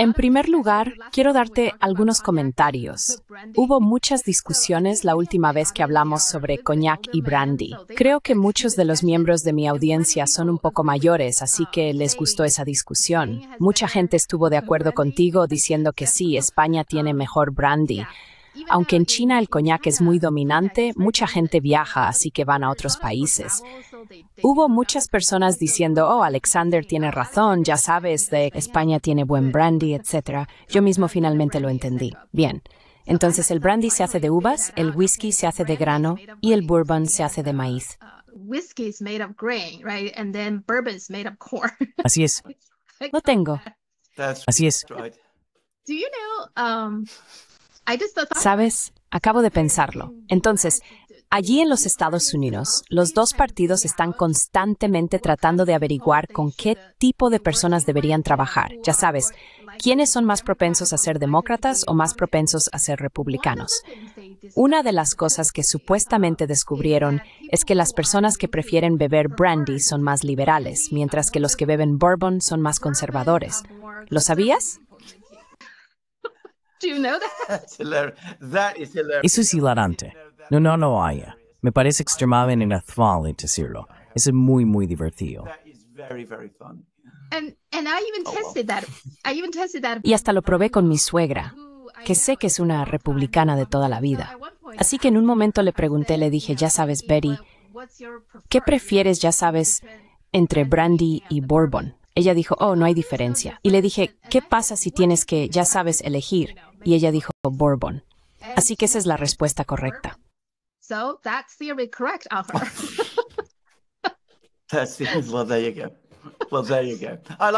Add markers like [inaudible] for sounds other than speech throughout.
En primer lugar, quiero darte algunos comentarios. Hubo muchas discusiones la última vez que hablamos sobre coñac y brandy. Creo que muchos de los miembros de mi audiencia son un poco mayores, así que les gustó esa discusión. Mucha gente estuvo de acuerdo contigo diciendo que sí, España tiene um, mejor brandy aunque en China el coñac es muy dominante, mucha gente viaja, así que van a otros países. Hubo muchas personas diciendo, oh, Alexander tiene razón, ya sabes, de España tiene buen brandy, etc. Yo mismo finalmente lo entendí. Bien. Entonces el brandy se hace de uvas, el whisky se hace de grano y el bourbon se hace de maíz. Así es. Lo tengo. Así es. Um, Sabes, acabo de pensarlo. Entonces, allí en los Estados Unidos, los dos partidos están constantemente tratando de averiguar con qué tipo de personas deberían trabajar. Ya sabes, quiénes son más propensos a ser demócratas o más propensos a ser republicanos. Una de las cosas que supuestamente descubrieron es que las personas que prefieren beber brandy son más liberales, mientras que los que beben bourbon son más conservadores. ¿Lo sabías? [laughs] Eso es hilarante. No, no, no haya. Me parece extremadamente natural decirlo. Es muy, muy divertido. Y hasta lo probé con mi suegra, que sé que es una republicana de toda la vida. Así que en un momento le pregunté, le dije, ya sabes, Betty, ¿qué prefieres, ya sabes, entre brandy y bourbon? Ella dijo, oh, no hay diferencia. Y le dije, ¿qué pasa si tienes que, ya sabes, elegir? Y ella dijo Bourbon. Así que esa es la respuesta correcta. [laughs]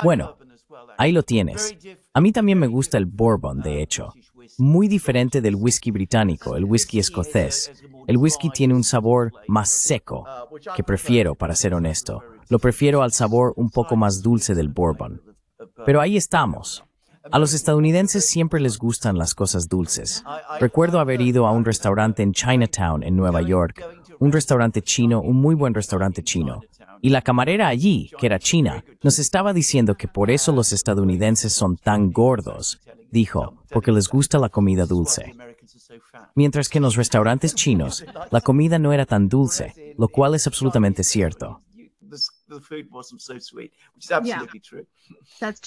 Bueno, ahí lo tienes. A mí también me gusta el bourbon, de ah, hecho. Muy diferente del whisky británico, el whisky escocés. El whisky tiene un sabor más seco, ah, que prefiero, para ser honesto. Lo prefiero al sabor un poco más dulce del bourbon. Pero ahí estamos. A los estadounidenses siempre les gustan las cosas dulces. Recuerdo haber ido a un restaurante en Chinatown, en Nueva York, un restaurante chino, un muy buen restaurante chino. Y la camarera allí, que era china, nos estaba diciendo que por eso los estadounidenses son tan gordos, dijo, porque les gusta la comida dulce. Mientras que en los restaurantes chinos, la comida no era tan dulce, lo cual es absolutamente cierto. That's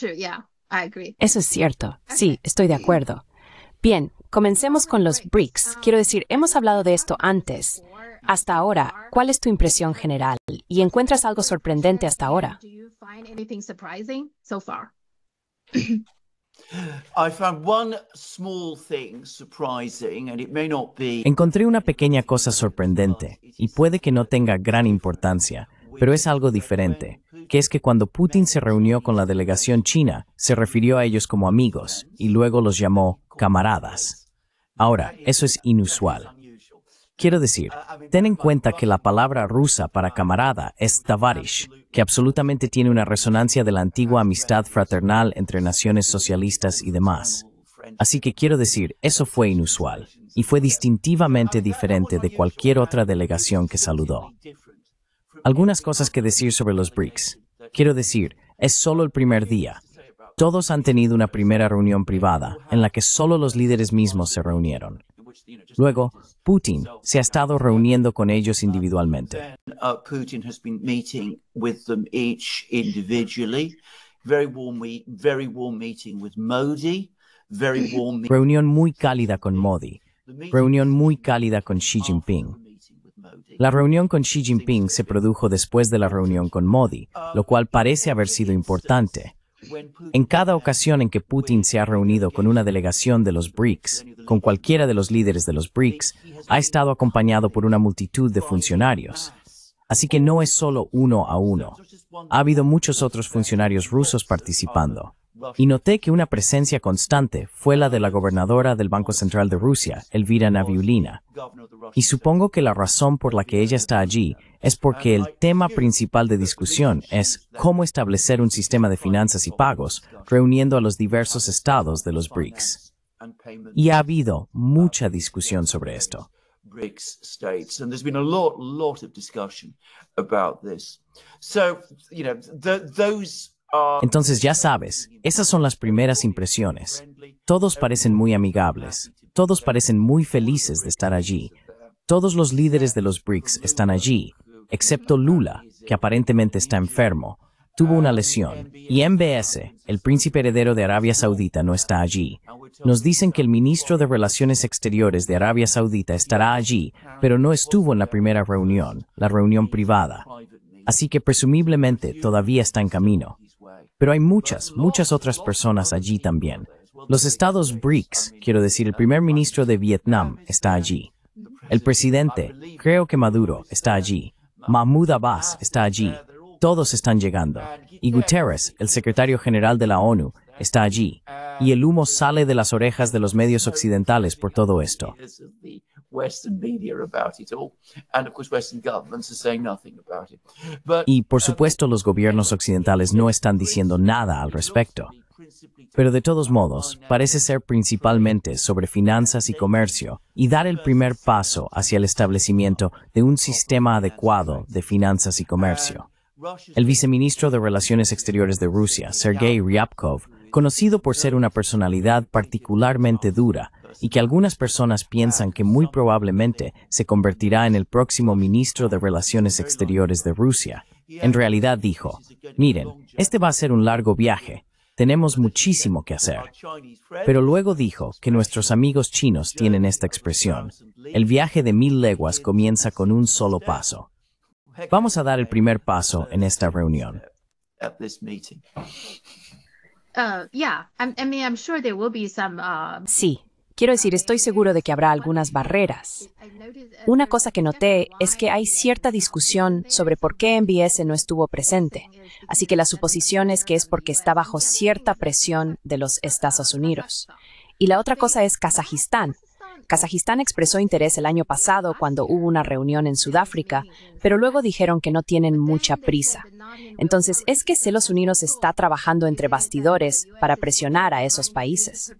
eso es cierto. Sí, estoy de acuerdo. Bien, comencemos con los BRICS. Um, Quiero decir, hemos hablado de esto um, antes. Um, hasta ahora, ¿cuál es tu impresión general? ¿Y encuentras algo sorprendente hasta ahora? Encontré una pequeña cosa sorprendente, oh, y puede que no tenga gran importancia, pero es algo diferente, que es que cuando Putin se reunió con la delegación china, se refirió a ellos como amigos y luego los llamó camaradas. Ahora, eso es inusual. Quiero decir, ten en cuenta que la palabra rusa para camarada es tavarish, que absolutamente tiene una resonancia de la antigua amistad fraternal entre naciones socialistas y demás. Así que quiero decir, eso fue inusual y fue distintivamente diferente de cualquier otra delegación que saludó. Algunas cosas que decir sobre los BRICS. Quiero decir, es solo el primer día. Todos han tenido una primera reunión privada en la que solo los líderes mismos se reunieron. Luego, Putin se ha estado reuniendo con ellos individualmente. Reunión muy cálida con Modi. Reunión muy cálida con Xi Jinping. La reunión con Xi Jinping se produjo después de la reunión con Modi, lo cual parece haber sido importante. En cada ocasión en que Putin se ha reunido con una delegación de los BRICS, con cualquiera de los líderes de los BRICS, ha estado acompañado por una multitud de funcionarios. Así que no es solo uno a uno. Ha habido muchos otros funcionarios rusos participando y noté que una presencia constante fue la de la gobernadora del Banco Central de Rusia, Elvira Naviulina. Y supongo que la razón por la que ella está allí es porque el tema principal de discusión es cómo establecer un sistema de finanzas y pagos reuniendo a los diversos estados de los BRICS. Y ha habido mucha discusión sobre esto. Entonces ya sabes, esas son las primeras impresiones. Todos parecen muy amigables, todos parecen muy felices de estar allí. Todos los líderes de los BRICS están allí, excepto Lula, que aparentemente está enfermo, tuvo una lesión, y MBS, el príncipe heredero de Arabia Saudita, no está allí. Nos dicen que el ministro de Relaciones Exteriores de Arabia Saudita estará allí, pero no estuvo en la primera reunión, la reunión privada. Así que presumiblemente todavía está en camino pero hay muchas, muchas otras personas allí también. Los estados BRICS, quiero decir, el primer ministro de Vietnam está allí. El presidente, creo que Maduro, está allí. Mahmoud Abbas está allí. Todos están llegando. Y Guterres, el secretario general de la ONU, está allí, y el humo sale de las orejas de los medios occidentales por todo esto. Y por uh, supuesto los gobiernos occidentales no están diciendo nada al respecto. Pero de todos modos, parece ser principalmente sobre finanzas y comercio y dar el primer paso hacia el establecimiento de un sistema adecuado de finanzas y comercio. El viceministro de Relaciones Exteriores de Rusia, Sergei Ryabkov, conocido por ser una personalidad particularmente dura y que algunas personas piensan que muy probablemente se convertirá en el próximo ministro de Relaciones Exteriores de Rusia. En realidad dijo, miren, este va a ser un largo viaje, tenemos muchísimo que hacer. Pero luego dijo que nuestros amigos chinos tienen esta expresión, el viaje de mil leguas comienza con un solo paso. Vamos a dar el primer paso en esta reunión. Sí, quiero decir, estoy seguro de que habrá algunas barreras. Una cosa que noté es que hay cierta discusión sobre por qué MBS no estuvo presente, así que la suposición es que es porque está bajo cierta presión de los Estados Unidos. Y la otra cosa es Kazajistán. Kazajistán expresó interés el año pasado cuando hubo una reunión en Sudáfrica, pero luego dijeron que no tienen mucha prisa. Entonces, es que Celos Unidos está trabajando entre bastidores para presionar a esos países.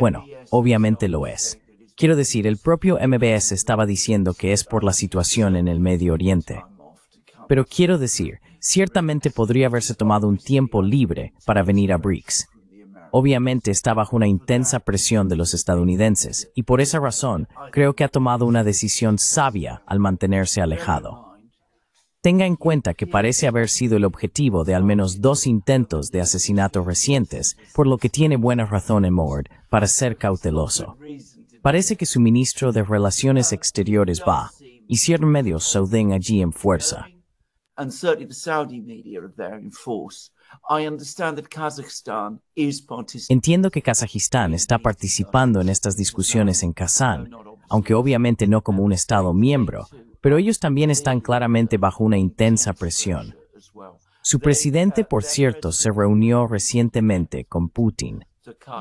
Bueno, obviamente lo es. Quiero decir, el propio MBS estaba diciendo que es por la situación en el Medio Oriente. Pero quiero decir, ciertamente podría haberse tomado un tiempo libre para venir a BRICS. Obviamente está bajo una intensa presión de los estadounidenses y por esa razón creo que ha tomado una decisión sabia al mantenerse alejado. Tenga en cuenta que parece haber sido el objetivo de al menos dos intentos de asesinato recientes, por lo que tiene buena razón Emord para ser cauteloso. Parece que su ministro de Relaciones Exteriores va, y ciertos medios oden allí en fuerza. Entiendo que Kazajistán está participando en estas discusiones en Kazán, aunque obviamente no como un Estado miembro, pero ellos también están claramente bajo una intensa presión. Su uh, presidente, por cierto, se reunió recientemente con Putin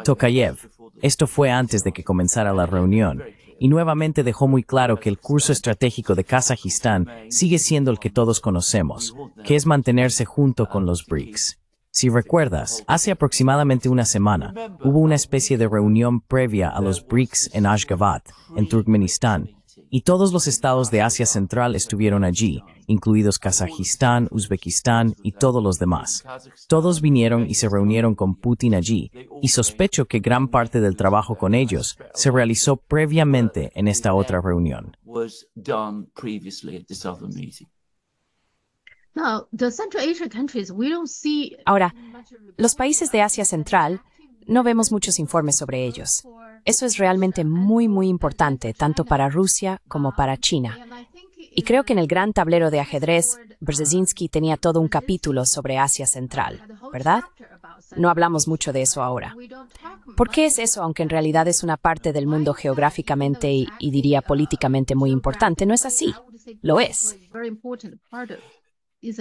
Tokayev. Esto fue antes de que comenzara la reunión y nuevamente dejó muy claro que el curso estratégico de Kazajistán sigue siendo el que todos conocemos, que es mantenerse junto con los BRICS. Si recuerdas, hace aproximadamente una semana hubo una especie de reunión previa a los BRICS en Ashgabat, en Turkmenistán, y todos los estados de Asia Central estuvieron allí, incluidos Kazajistán, Uzbekistán y todos los demás. Todos vinieron y se reunieron con Putin allí, y sospecho que gran parte del trabajo con ellos se realizó previamente en esta otra reunión. Ahora, los países de Asia Central no vemos muchos informes sobre ellos. Eso es realmente muy, muy importante, tanto para Rusia como para China. Y creo que en el gran tablero de ajedrez, Brzezinski tenía todo un capítulo sobre Asia Central, ¿verdad? No hablamos mucho de eso ahora. ¿Por qué es eso, aunque en realidad es una parte del mundo geográficamente y, diría políticamente muy importante? No es así. Lo es. Es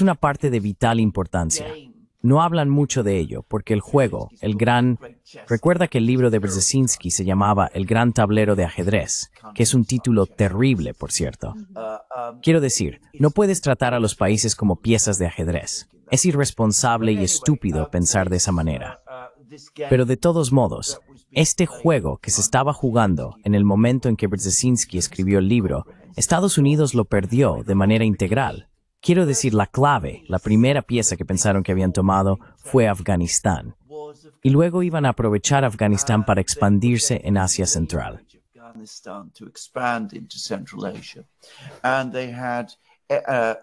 una parte de vital importancia. No hablan mucho de ello, porque el juego, el gran... Recuerda que el libro de Brzezinski se llamaba El gran tablero de ajedrez, que es un título terrible, por cierto. Quiero decir, no puedes tratar a los países como piezas de ajedrez. Es irresponsable y estúpido pensar de esa manera. Pero de todos modos, este juego que se estaba jugando en el momento en que Brzezinski escribió el libro, Estados Unidos lo perdió de manera integral. Quiero decir, la clave, la primera pieza que pensaron que habían tomado fue Afganistán. Y luego iban a aprovechar Afganistán para expandirse en Asia Central. Eh, eh,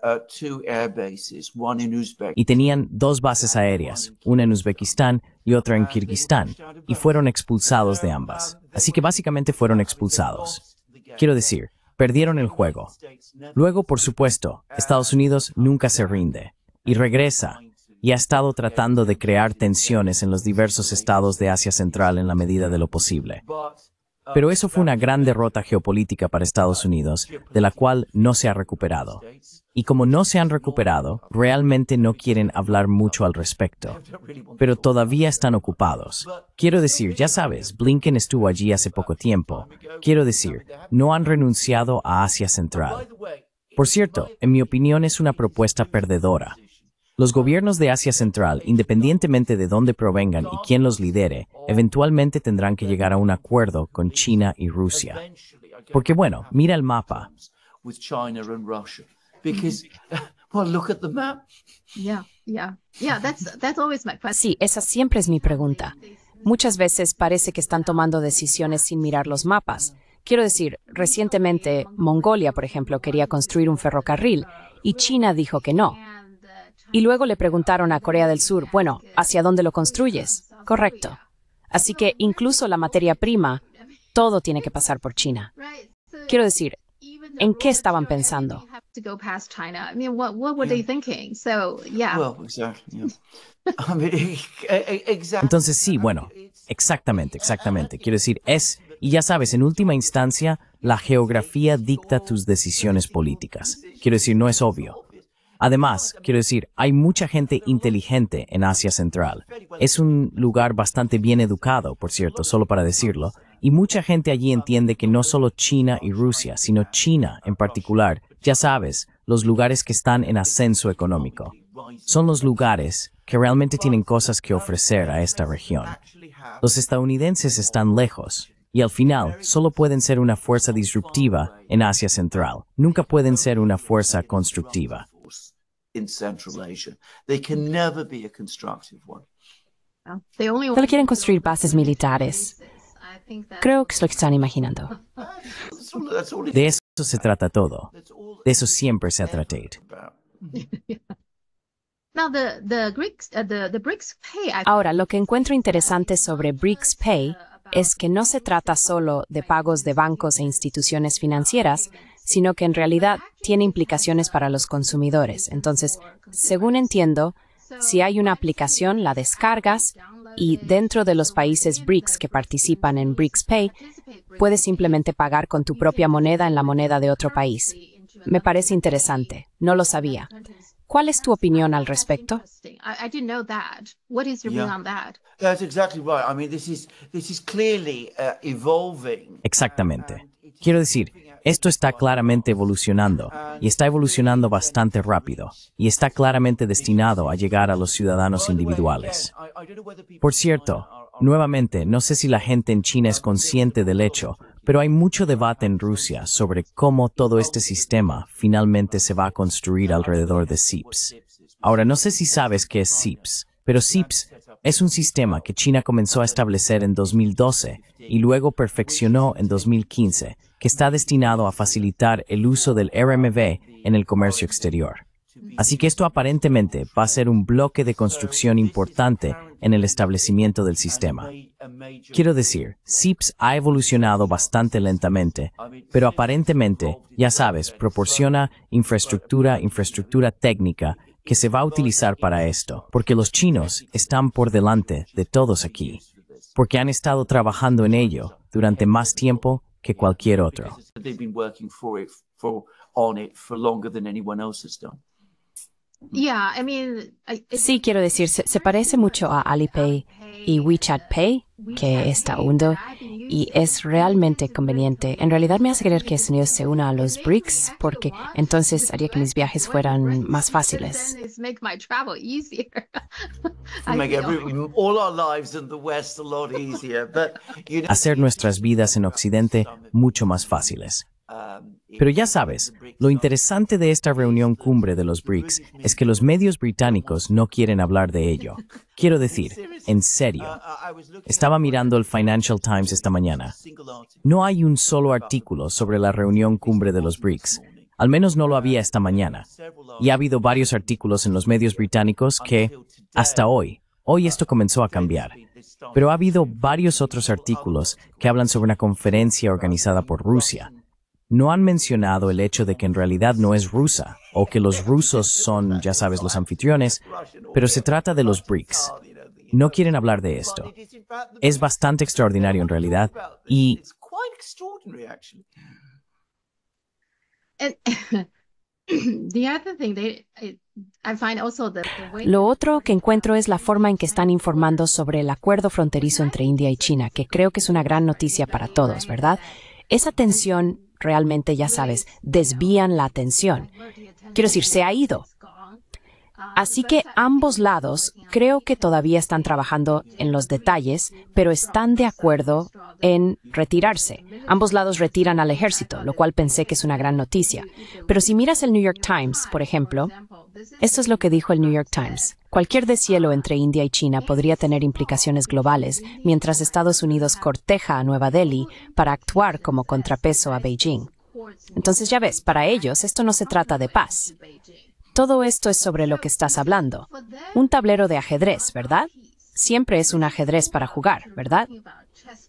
eh, y tenían dos bases aéreas, una en Uzbekistán y otra en Kirguistán, y fueron expulsados de ambas. Así que básicamente fueron expulsados. Quiero decir, perdieron el juego. Luego, por supuesto, Estados Unidos nunca se rinde y regresa y ha estado tratando de crear tensiones en los diversos estados de Asia Central en la medida de lo posible. Pero eso fue una gran derrota geopolítica para Estados Unidos, de la cual no se ha recuperado. Y como no se han recuperado, realmente no quieren hablar mucho al respecto. Pero todavía están ocupados. Quiero decir, ya sabes, Blinken estuvo allí hace poco tiempo. Quiero decir, no han renunciado a Asia Central. Por cierto, en mi opinión es una propuesta perdedora. Los gobiernos de Asia Central, independientemente de dónde provengan y quién los lidere, eventualmente tendrán que llegar a un acuerdo con China y Rusia. Porque bueno, mira el mapa. Sí, esa siempre es mi pregunta. Muchas veces parece que están tomando decisiones sin mirar los mapas. Quiero decir, recientemente Mongolia, por ejemplo, quería construir un ferrocarril y China dijo que no. Y luego le preguntaron a Corea del Sur, bueno, ¿hacia dónde lo construyes? Correcto. Así que incluso la materia prima, todo tiene que pasar por China. Quiero decir, ¿en qué estaban pensando? Entonces sí, bueno, exactamente, exactamente. Quiero decir, es, y ya sabes, en última instancia, la geografía dicta tus decisiones políticas. Quiero decir, no es obvio. Además, quiero decir, hay mucha gente inteligente en Asia Central. Es un lugar bastante bien educado, por cierto, solo para decirlo, y mucha gente allí entiende que no solo China y Rusia, sino China en particular, ya sabes, los lugares que están en ascenso económico. Son los lugares que realmente tienen cosas que ofrecer a esta región. Los estadounidenses están lejos, y al final solo pueden ser una fuerza disruptiva en Asia Central. Nunca pueden ser una fuerza constructiva. Solo quieren construir bases militares. Creo que es lo que están imaginando. [laughs] De eso se trata todo. De eso siempre se ha tratado. Uh, Ahora, lo que encuentro interesante sobre BRICS Pay es que no se trata solo de pagos de bancos e instituciones financieras, sino que en realidad tiene implicaciones para los consumidores. Entonces, según entiendo, si hay una aplicación, la descargas y dentro de los países BRICS que participan en BRICS Pay, puedes simplemente pagar con tu propia moneda en la moneda de otro país. Me parece interesante, no lo sabía. ¿Cuál es tu opinión al respecto? Exactamente. Quiero decir, esto está claramente evolucionando y está evolucionando bastante rápido y está claramente destinado a llegar a los ciudadanos individuales. Por cierto, nuevamente, no sé si la gente en China es consciente del hecho, pero hay mucho debate en Rusia sobre cómo todo este sistema finalmente se va a construir alrededor de SIPS. Ahora, no sé si sabes qué es SIPS, pero SIPS es un sistema que China comenzó a establecer en 2012 y luego perfeccionó en 2015 que está destinado a facilitar el uso del RMB en el comercio exterior. Así que esto aparentemente va a ser un bloque de construcción importante en el establecimiento del sistema. Quiero decir, SIPS ha evolucionado bastante lentamente, pero aparentemente, ya sabes, proporciona infraestructura, infraestructura técnica que se va a utilizar para esto, porque los chinos están por delante de todos aquí, porque han estado trabajando en ello durante más tiempo que cualquier otro. Sí, quiero decir, se, parece mucho a Alipay y WeChat Pay que está hundo y es realmente conveniente. En realidad me hace creer que Estados Unidos se una a los BRICS porque entonces haría que mis viajes fueran más fáciles. Hacer nuestras vidas en Occidente mucho más fáciles. Um, pero ya sabes, lo interesante de esta reunión cumbre de los BRICS es que los medios británicos no quieren hablar de ello. Quiero decir, en serio, estaba mirando el Financial Times esta mañana. No hay un solo artículo sobre la reunión cumbre de los BRICS. Al menos no lo había esta mañana. Y ha habido varios artículos en los medios británicos que, hasta hoy, hoy esto comenzó a cambiar. Pero ha habido varios otros artículos que hablan sobre una conferencia organizada por Rusia no han mencionado el hecho de que en realidad no es rusa, o que los rusos son, ya sabes, los anfitriones, pero se trata de los BRICS. No quieren hablar de esto. Es bastante extraordinario en realidad, y... Lo otro que encuentro es la forma en que están informando sobre el acuerdo fronterizo entre India y China, que creo que es una gran noticia para todos, ¿verdad? Esa tensión realmente, ya sabes, desvían la atención. Quiero decir, se ha ido. Así que ambos lados creo que todavía están trabajando en los detalles, pero están de acuerdo en retirarse. Ambos lados retiran al ejército, lo cual pensé que es una gran noticia. Pero si miras el New York Times, por ejemplo, esto es lo que dijo el New York Times. Cualquier deshielo entre India y China podría tener implicaciones globales mientras Estados Unidos corteja a Nueva Delhi para actuar como contrapeso a Beijing. Entonces ya ves, para ellos esto no se trata de paz. Todo esto es sobre lo que estás hablando. Un tablero de ajedrez, ¿verdad? Siempre es un ajedrez para jugar, ¿verdad?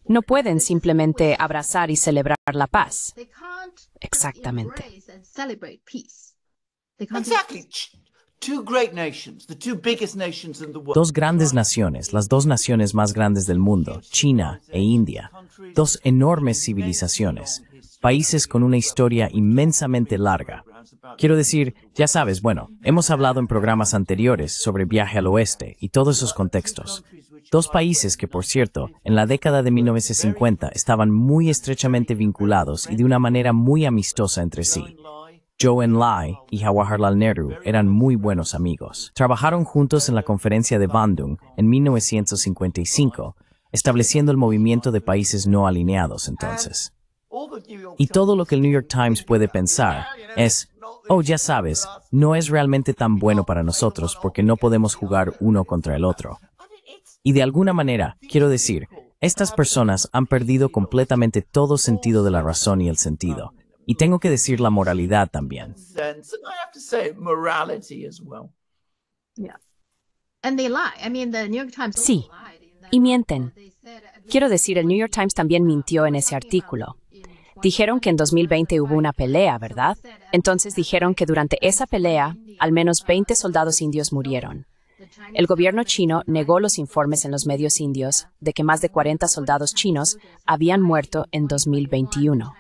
No pueden simplemente abrazar y celebrar la paz. Exactamente. Dos grandes naciones, las dos naciones más grandes del mundo, China e India, dos enormes civilizaciones, países con una historia inmensamente larga. Quiero decir, ya sabes, bueno, hemos hablado en programas anteriores sobre viaje al oeste y todos esos contextos. Dos países que, por cierto, en la década de 1950 estaban muy estrechamente vinculados y de una manera muy amistosa entre sí. Joe Enlai y Jawaharlal Nehru eran muy buenos amigos. Trabajaron juntos en la conferencia de Bandung en 1955, estableciendo el movimiento de países no alineados entonces. Y todo lo que el New York Times puede pensar es, oh, ya sabes, no es realmente tan bueno para nosotros porque no podemos jugar uno contra el otro. Y de alguna manera, quiero decir, estas personas han perdido completamente todo sentido de la razón y el sentido. Y tengo que decir la moralidad también. Sí, y mienten. Quiero decir, el New York Times también mintió en ese artículo. Dijeron que en 2020 hubo una pelea, ¿verdad? Entonces dijeron que durante esa pelea al menos 20 soldados indios murieron. El gobierno chino negó los informes en los medios indios de que más de 40 soldados chinos habían muerto en 2021.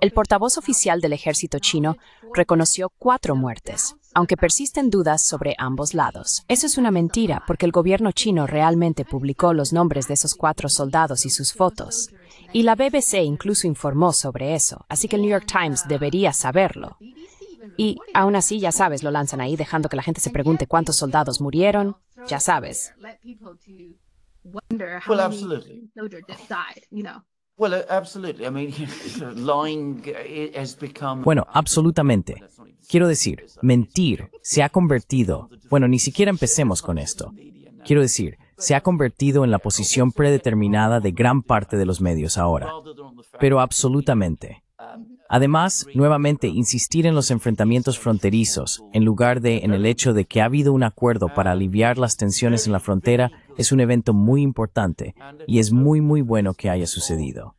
El portavoz oficial del ejército chino reconoció cuatro muertes, aunque persisten dudas sobre ambos lados. Eso es una mentira porque el gobierno chino realmente publicó los nombres de esos cuatro soldados y sus fotos. Y la BBC incluso informó sobre eso, así que el New York Times debería saberlo. Y aún así, ya sabes, lo lanzan ahí dejando que la gente se pregunte cuántos soldados murieron, ya sabes. Bueno, absolutamente. Quiero decir, mentir se ha convertido, bueno, ni siquiera empecemos con esto. Quiero decir, se ha convertido en la posición predeterminada de gran parte de los medios ahora, pero absolutamente. Además, nuevamente, insistir en los enfrentamientos fronterizos, en lugar de en el hecho de que ha habido un acuerdo para aliviar las tensiones en la frontera, es un evento muy importante y es muy muy bueno que haya sucedido.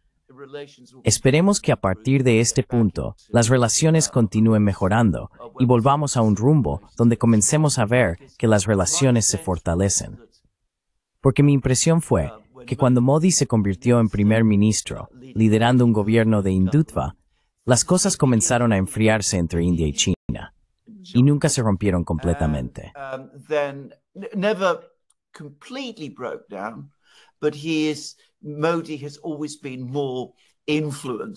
Esperemos que a partir de este punto las relaciones continúen mejorando y volvamos a un rumbo donde comencemos a ver que las relaciones se fortalecen porque mi impresión fue que cuando Modi se convirtió en primer ministro, liderando un gobierno de Hindutva, las cosas comenzaron a enfriarse entre India y China, y nunca se rompieron completamente.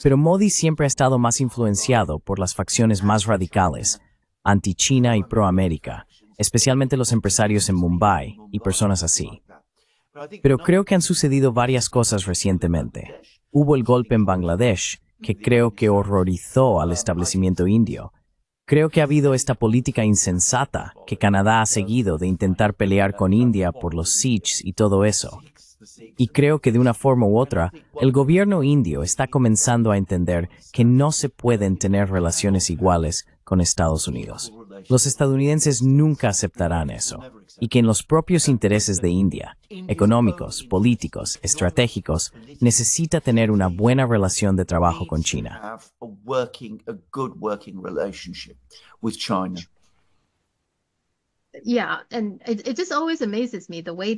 Pero Modi siempre ha estado más influenciado por las facciones más radicales, anti-China y pro-América, especialmente los empresarios en Mumbai y personas así. Pero creo que han sucedido varias cosas recientemente. Hubo el golpe en Bangladesh, que creo que horrorizó al establecimiento indio. Creo que ha habido esta política insensata que Canadá ha seguido de intentar pelear con India por los Sikhs y todo eso. Y creo que de una forma u otra, el gobierno indio está comenzando a entender que no se pueden tener relaciones iguales con Estados Unidos los estadounidenses nunca aceptarán eso, y que en los propios intereses de India, económicos, políticos, estratégicos, necesita tener una buena relación de trabajo con China.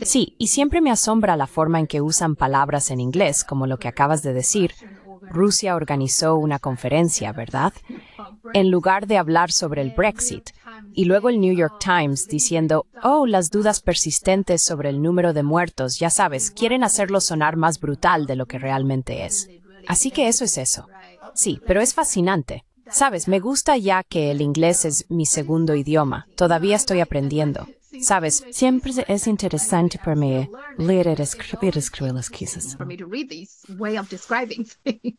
Sí, y siempre me asombra la forma en que usan palabras en inglés, como lo que acabas de decir, Rusia organizó una conferencia, ¿verdad? En lugar de hablar sobre el Brexit. Y luego el New York Times diciendo, oh, las dudas persistentes sobre el número de muertos, ya sabes, quieren hacerlo sonar más brutal de lo que realmente es. Así que eso es eso. Sí, pero es fascinante. Sabes, me gusta ya que el inglés es mi segundo idioma. Todavía estoy aprendiendo. Sabes, siempre es interesante para mí leer y escribir, las cosas. [laughs]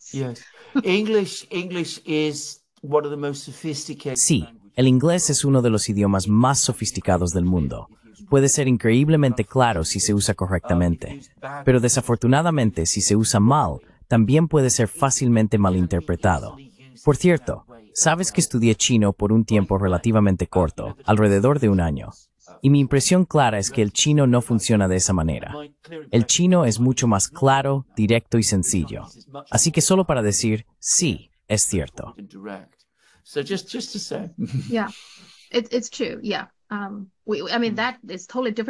Sí, el inglés es uno de los idiomas más sofisticados del mundo. Puede ser increíblemente claro si se usa correctamente, pero desafortunadamente si se usa mal, también puede ser fácilmente malinterpretado. Por cierto, sabes que estudié chino por un tiempo relativamente corto, alrededor de un año. Y mi impresión clara es que el chino no funciona de esa manera. El chino es mucho más claro, directo y sencillo. Así que solo para decir, sí, es cierto. Yeah, it's true, yeah. Um, mm.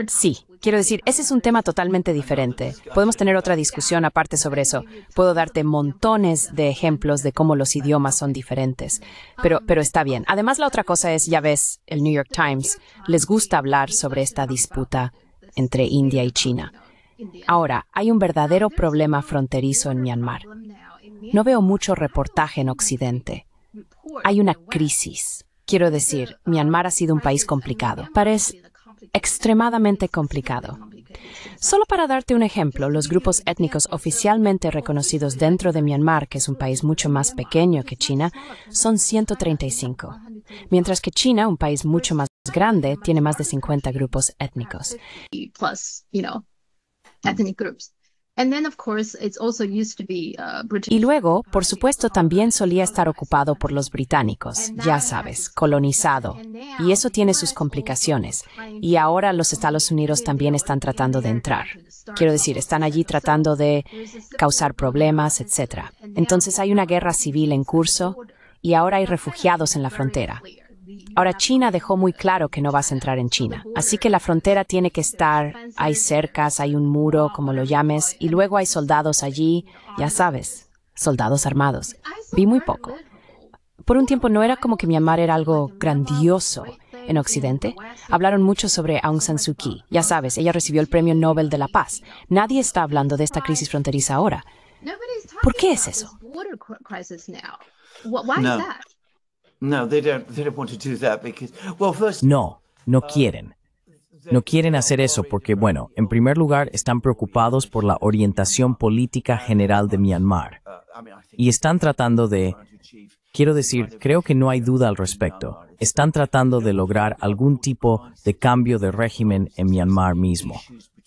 Sí, quiero decir, ese es un tema totalmente diferente. Podemos tener otra discusión aparte sobre eso. Puedo darte montones de ejemplos de cómo los idiomas son diferentes, pero, está bien. Además, la otra cosa es, ya ves, el New York Times les gusta hablar sobre esta disputa entre India y China. Ahora, hay un verdadero problema fronterizo en Myanmar. No veo mucho reportaje en Occidente. Hay una crisis. Quiero decir, Myanmar ha sido un país complicado. Parece extremadamente complicado. Solo para darte un ejemplo, los grupos étnicos oficialmente reconocidos dentro de Myanmar, que es un país mucho más pequeño que China, son 135, mientras que China, un país mucho más grande, tiene más de 50 grupos étnicos. Plus, you know, ethnic y luego, por supuesto, también solía estar ocupado por los británicos, ya sabes, colonizado. Y eso tiene sus complicaciones. Y ahora los Estados Unidos también están tratando de entrar. Quiero decir, están allí tratando de causar problemas, etc. Entonces hay una guerra civil en curso y ahora hay refugiados en la frontera. Ahora China dejó muy claro que no vas a entrar en China, así que la frontera tiene que estar, hay cercas, hay un muro, como lo llames, y luego hay soldados allí, ya sabes, soldados armados. Vi muy poco. Por un tiempo no era como que Myanmar era algo grandioso en Occidente. Hablaron mucho sobre Aung San Suu Kyi. Ya sabes, ella recibió el Premio Nobel de la Paz. Nadie está hablando de esta crisis fronteriza ahora. ¿Por qué es eso? No, no quieren. No quieren hacer eso porque, bueno, en primer lugar, están preocupados por la orientación política general de Myanmar. Y están tratando de, quiero decir, creo que no hay duda al respecto, están tratando de lograr algún tipo de cambio de régimen en Myanmar mismo.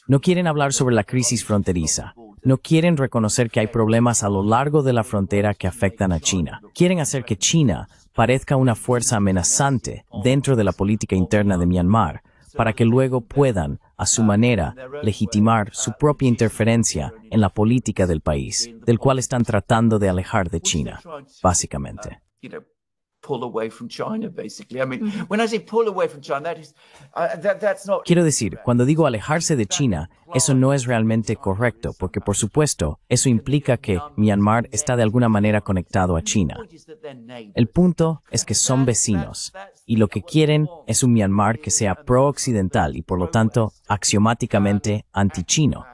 No quieren hablar sobre la crisis fronteriza no quieren reconocer que hay problemas a lo largo de la frontera que afectan a China. Quieren hacer que China parezca una fuerza amenazante dentro de la política interna de Myanmar, para que luego puedan, a su manera, legitimar su propia interferencia en la política del país, del cual están tratando de alejar de China, básicamente. Quiero decir, cuando digo alejarse de China, eso no es realmente correcto, porque por supuesto, eso implica que Myanmar está de alguna manera conectado a China. El punto es que son vecinos, y lo que quieren es un Myanmar que sea pro-occidental y por lo tanto, axiomáticamente anti-chino.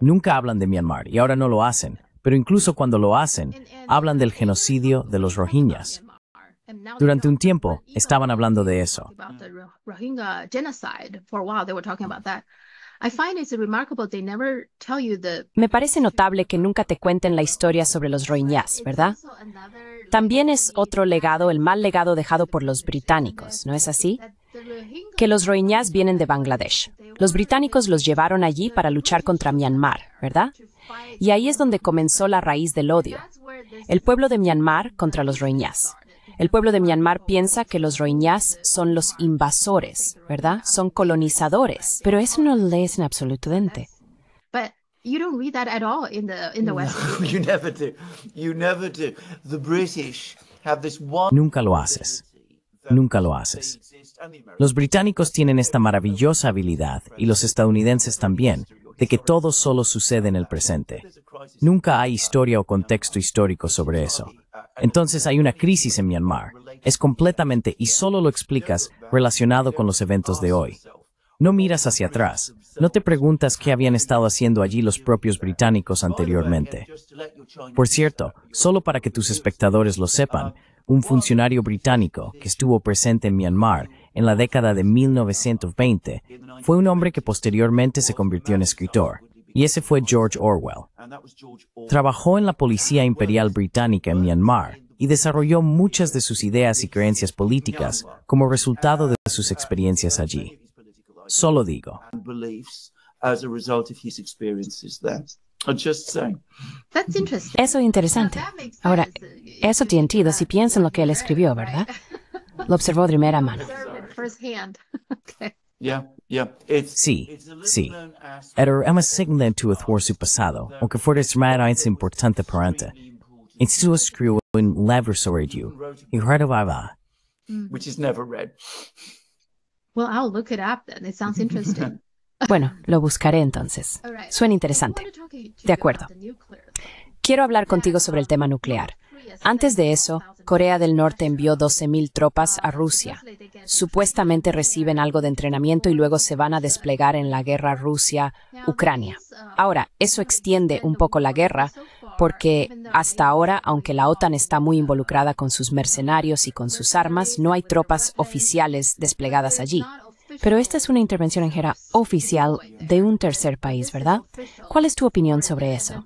Nunca hablan de Myanmar y ahora no lo hacen, pero incluso cuando lo hacen, hablan del genocidio de los rohingyas, durante un tiempo estaban hablando de eso. Me parece notable que nunca te cuenten la historia sobre los Rohingyas, ¿verdad? También es otro legado, el mal legado dejado por los británicos, ¿no es así? Que los Rohingyas vienen de Bangladesh. Los británicos los llevaron allí para luchar contra Myanmar, ¿verdad? Y ahí es donde comenzó la raíz del odio. El pueblo de Myanmar contra los Rohingyas. El pueblo de Myanmar piensa que los rohingyas son los invasores, ¿verdad? Son colonizadores, pero eso no lo lees en absoluto, You Nunca lo haces. Nunca lo haces. Los británicos tienen esta maravillosa habilidad y los estadounidenses también de que todo solo sucede en el presente. Nunca hay historia o contexto histórico sobre eso. Entonces hay una crisis en Myanmar. Es completamente y solo lo explicas relacionado con los eventos de hoy. No miras hacia atrás, no te preguntas qué habían estado haciendo allí los propios británicos anteriormente. Por cierto, solo para que tus espectadores lo sepan, un funcionario británico que estuvo presente en Myanmar en la década de 1920 fue un hombre que posteriormente se convirtió en escritor y ese fue George Orwell. Trabajó en la Policía Imperial Británica en Myanmar y desarrolló muchas de sus ideas y creencias políticas como resultado de sus experiencias allí. Solo digo. Eso es interesante. Ahora, eso tiene sentido si piensa en lo que él escribió, ¿verdad? Lo observó de primera mano. [laughs] Sí, sí. Era demasiado to tu su pasado, aunque fuera es importante para ante. En su escribió en laboratorio y renovaba. Mm. Which is never read. Well, I'll look it up then. It sounds interesting. [laughs] Bueno, lo buscaré entonces. Suena interesante. De acuerdo. Quiero hablar contigo sobre el tema nuclear. Antes de eso, Corea del Norte envió 12.000 tropas a Rusia. Supuestamente reciben algo de entrenamiento y luego se van a desplegar en la guerra Rusia-Ucrania. Ahora, eso extiende un poco la guerra porque hasta ahora, aunque la OTAN está muy involucrada con sus mercenarios y con sus armas, no hay tropas oficiales desplegadas allí. Pero esta es una intervención enjera oficial de un tercer país, ¿verdad? ¿Cuál es tu opinión sobre eso?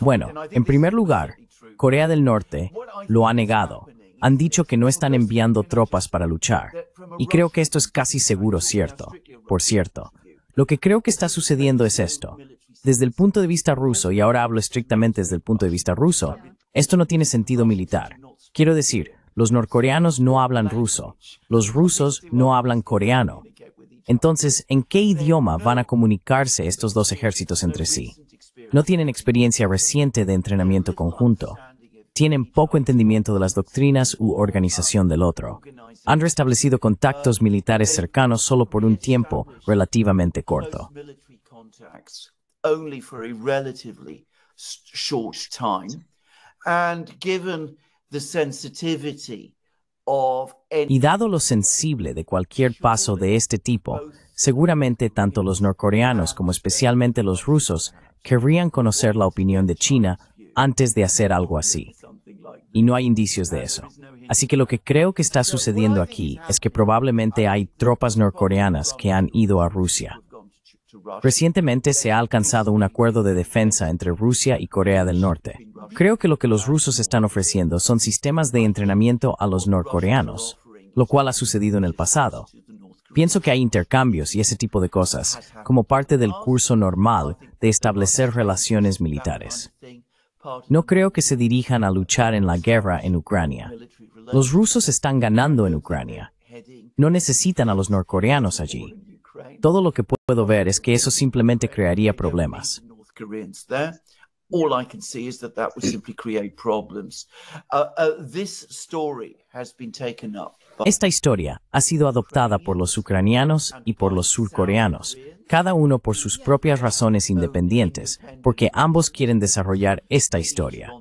Bueno, en primer lugar, Corea del Norte lo ha negado. Han dicho que no están enviando tropas para luchar. Y creo que esto es casi seguro cierto. Por cierto, lo que creo que está sucediendo es esto. Desde el punto de vista ruso, y ahora hablo estrictamente desde el punto de vista ruso, esto no tiene sentido militar. Quiero decir, los norcoreanos no hablan ruso, los rusos no hablan coreano. Entonces, ¿en qué idioma van a comunicarse estos dos ejércitos entre sí? No tienen experiencia reciente de entrenamiento conjunto tienen poco entendimiento de las doctrinas u organización del otro. Han restablecido contactos militares cercanos solo por un tiempo relativamente corto. Y dado lo sensible de cualquier paso de este tipo, seguramente tanto los norcoreanos como especialmente los rusos querrían conocer la opinión de China antes de hacer algo así. Y no hay indicios de eso. Así que lo que creo que está sucediendo aquí es que probablemente hay tropas norcoreanas que han ido a Rusia. Recientemente se ha alcanzado un acuerdo de defensa entre Rusia y Corea del Norte. Creo que lo que los rusos están ofreciendo son sistemas de entrenamiento a los norcoreanos, lo cual ha sucedido en el pasado. Pienso que hay intercambios y ese tipo de cosas como parte del curso normal de establecer relaciones militares. No creo que se dirijan a luchar en la guerra en Ucrania. Los rusos están ganando en Ucrania. No necesitan a los norcoreanos allí. Todo lo que puedo ver es que eso simplemente crearía problemas. this story has esta historia ha sido adoptada por los ucranianos y por los surcoreanos, cada uno por sus propias razones independientes, porque ambos quieren desarrollar esta historia.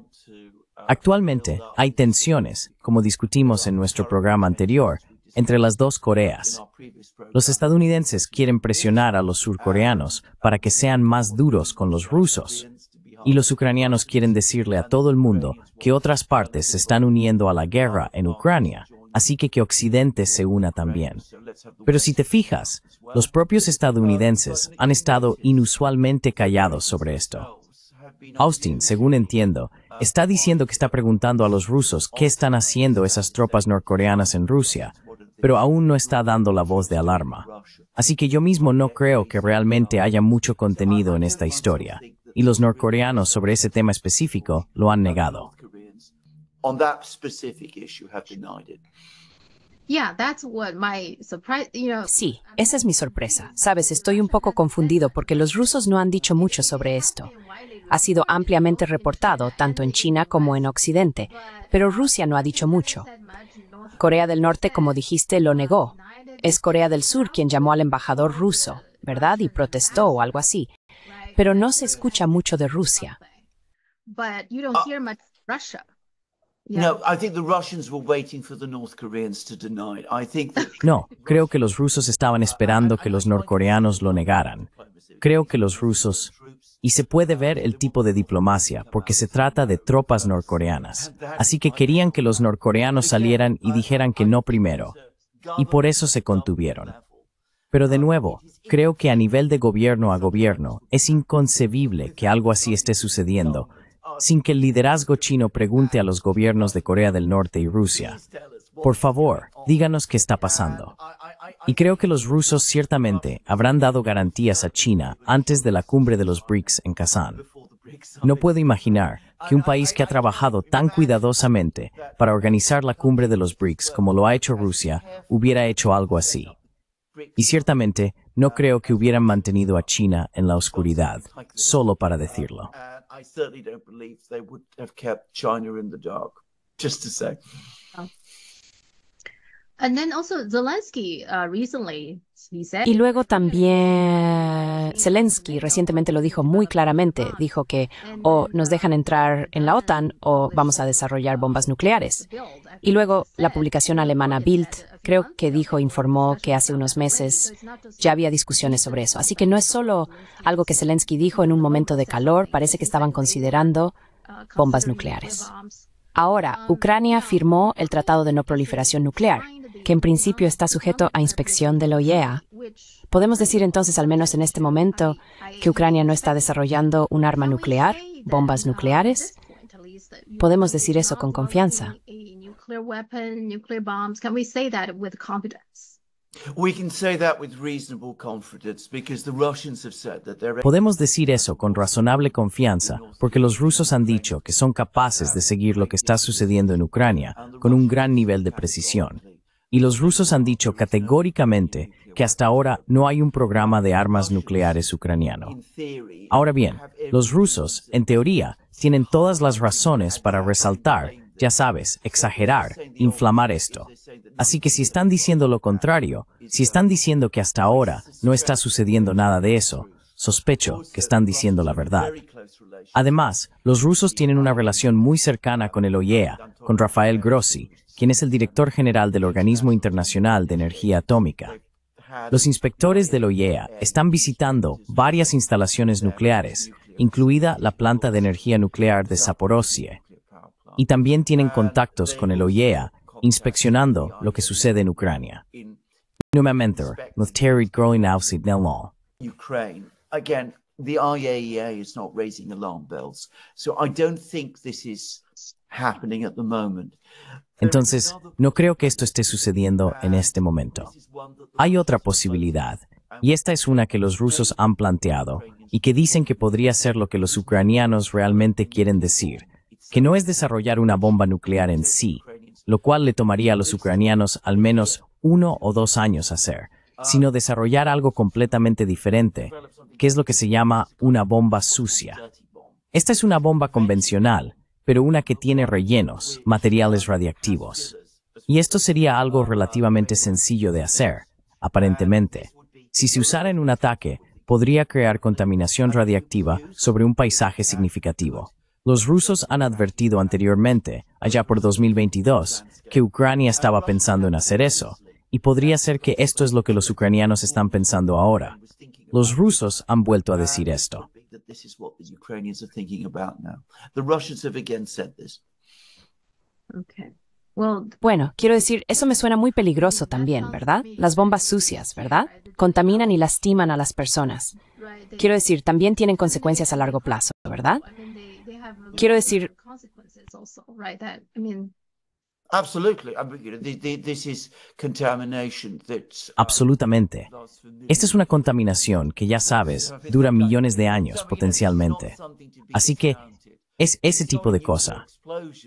Actualmente hay tensiones, como discutimos en nuestro programa anterior, entre las dos Coreas. Los estadounidenses quieren presionar a los surcoreanos para que sean más duros con los rusos, y los ucranianos quieren decirle a todo el mundo que otras partes se están uniendo a la guerra en Ucrania así que que Occidente se una también. Pero si te fijas, los propios estadounidenses han estado inusualmente callados sobre esto. Austin, según entiendo, está diciendo que está preguntando a los rusos qué están haciendo esas tropas norcoreanas en Rusia, pero aún no está dando la voz de alarma. Así que yo mismo no creo que realmente haya mucho contenido en esta historia, y los norcoreanos sobre ese tema específico lo han negado. Sí, esa es mi sorpresa. Sabes, estoy un poco confundido porque los rusos no han dicho mucho sobre esto. Ha sido ampliamente reportado, tanto en China como en Occidente, pero Rusia no ha dicho mucho. Corea del Norte, como dijiste, lo negó. Es Corea del Sur quien llamó al embajador ruso, ¿verdad? Y protestó o algo así. Pero no se escucha mucho de Rusia. No, creo que los rusos estaban esperando que los norcoreanos lo negaran. Creo que los rusos... Y se puede ver el tipo de diplomacia, porque se trata de tropas norcoreanas. Así que querían que los norcoreanos salieran y dijeran que no primero. Y por eso se contuvieron. Pero de nuevo, creo que a nivel de gobierno a gobierno, es inconcebible que algo así esté sucediendo, sin que el liderazgo chino pregunte a los gobiernos de Corea del Norte y Rusia, por favor, díganos qué está pasando. Y creo que los rusos ciertamente habrán dado garantías a China antes de la cumbre de los BRICS en Kazán. No puedo imaginar que un país que ha trabajado tan cuidadosamente para organizar la cumbre de los BRICS como lo ha hecho Rusia hubiera hecho algo así. Y ciertamente no creo que hubieran mantenido a China en la oscuridad, solo para decirlo. I certainly don't believe they would have kept China in the dark. Just to say. Uh, y luego también Zelensky recientemente lo dijo muy claramente, dijo que o nos dejan entrar en la OTAN o vamos a desarrollar bombas nucleares. Y luego la publicación alemana Bild creo que dijo, informó que hace unos meses ya había discusiones sobre eso. Así que no es solo algo que Zelensky dijo en un momento de calor, parece que estaban considerando bombas nucleares. Ahora, Ucrania firmó el Tratado de No Proliferación Nuclear que en principio está sujeto a inspección de la OIEA. ¿Podemos decir entonces, al menos en este momento, que Ucrania no está desarrollando un arma nuclear, bombas nucleares? Podemos decir eso con confianza. Podemos decir eso con razonable confianza, porque los rusos han dicho que son capaces de seguir lo que está sucediendo en Ucrania con un gran nivel de precisión, y los rusos han dicho categóricamente que hasta ahora no hay un programa de armas nucleares ucraniano. Ahora bien, los rusos, en teoría, tienen todas las razones para resaltar, ya sabes, exagerar, inflamar esto. Así que si están diciendo lo contrario, si están diciendo que hasta ahora no está sucediendo nada de eso, sospecho que están diciendo la verdad. Además, los rusos tienen una relación muy cercana con el OIEA, con Rafael Grossi, quien es el director general del Organismo Internacional de Energía Atómica. Los inspectores del la e OIEA están visitando varias instalaciones nucleares, incluida la planta de energía nuclear de Zaporozhye, y también tienen contactos con el OIEA, inspeccionando lo que sucede en Ucrania. Entonces, no creo que esto esté sucediendo en este momento. Hay otra posibilidad, y esta es una que los rusos han planteado, y que dicen que podría ser lo que los ucranianos realmente quieren decir, que no es desarrollar una bomba nuclear en sí, lo cual le tomaría a los ucranianos al menos uno o dos años hacer, sino desarrollar algo completamente diferente, que es lo que se llama una bomba sucia. Esta es una bomba convencional, pero una que tiene rellenos, materiales radiactivos. Y esto sería algo relativamente sencillo de hacer, aparentemente. Si se usara en un ataque, podría crear contaminación radiactiva sobre un paisaje significativo. Los rusos han advertido anteriormente, allá por 2022, que Ucrania estaba pensando en hacer eso, y podría ser que esto es lo que los ucranianos están pensando ahora. Los rusos han vuelto a decir esto bueno, quiero decir, eso me suena muy peligroso también, ¿verdad? Las bombas sucias, ¿verdad? Contaminan y lastiman a las personas. Quiero decir, también tienen consecuencias a largo plazo, ¿verdad? Quiero decir, Absolutamente. Esta es una contaminación que ya sabes, dura millones de años potencialmente. Así que es ese tipo de cosa.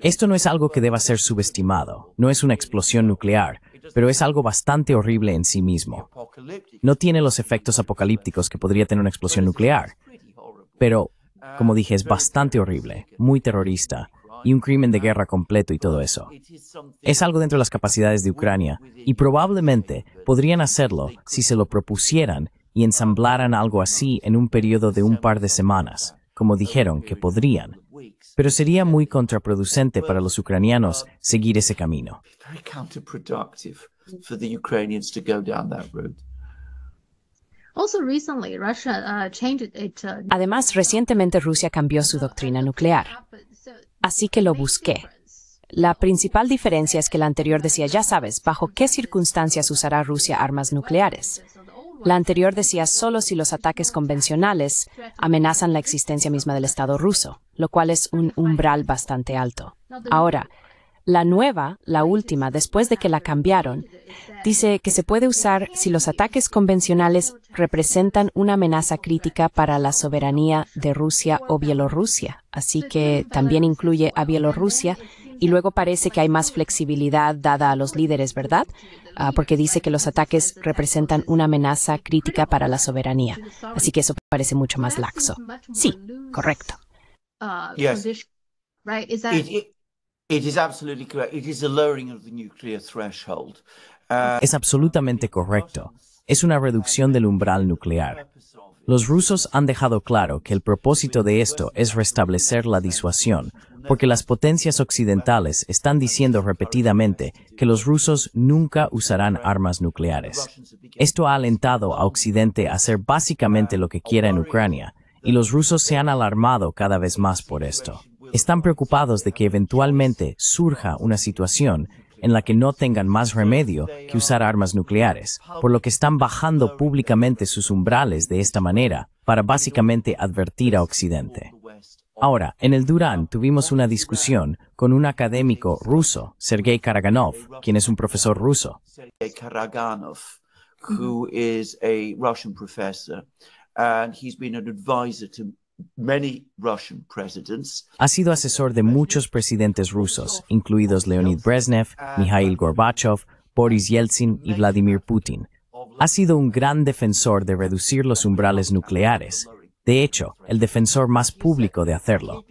Esto no es algo que deba ser subestimado, no es una explosión nuclear, pero es algo bastante horrible en sí mismo. No tiene los efectos apocalípticos que podría tener una explosión nuclear, pero, como dije, es bastante horrible, muy terrorista y un crimen de guerra completo y todo eso. Es algo dentro de las capacidades de Ucrania y probablemente podrían hacerlo si se lo propusieran y ensamblaran algo así en un periodo de un par de semanas, como dijeron que podrían. Pero sería muy contraproducente para los ucranianos seguir ese camino. Uh, Además, recientemente Rusia cambió su doctrina nuclear así que lo busqué. La principal diferencia es que la anterior decía, ya sabes, bajo qué circunstancias usará Rusia armas nucleares. La anterior decía solo si los ataques convencionales amenazan la existencia misma del Estado ruso, lo cual es un umbral bastante alto. Ahora, la nueva, la última, después de que la cambiaron, dice que se puede usar si los ataques convencionales representan una amenaza crítica para la soberanía de Rusia o Bielorrusia. Así que también incluye a Bielorrusia y luego parece que hay más flexibilidad dada a los líderes, ¿verdad? Ah, porque dice que los ataques representan una amenaza crítica para la soberanía. Así que eso parece mucho más laxo. Sí, correcto. Ah, es absolutamente correcto. Es una reducción del umbral nuclear. Los rusos han dejado claro que el propósito de esto es restablecer la disuasión, porque las potencias occidentales están diciendo repetidamente que los rusos nunca usarán armas nucleares. Esto ha alentado a Occidente a hacer básicamente lo que quiera en Ucrania, y los rusos se han alarmado cada vez más por esto están preocupados de que eventualmente surja una situación en la que no tengan más remedio que usar armas nucleares, por lo que están bajando públicamente sus umbrales de esta manera para básicamente advertir a Occidente. Ahora, en el Durán tuvimos una discusión con un académico ruso, Sergei Karaganov, quien es un profesor ruso. Ha sido asesor de muchos presidentes rusos, incluidos Leonid Brezhnev, Mikhail Gorbachev, Boris Yeltsin y Vladimir Putin. Ha sido un gran defensor de reducir los umbrales nucleares. De hecho, el defensor más público de hacerlo.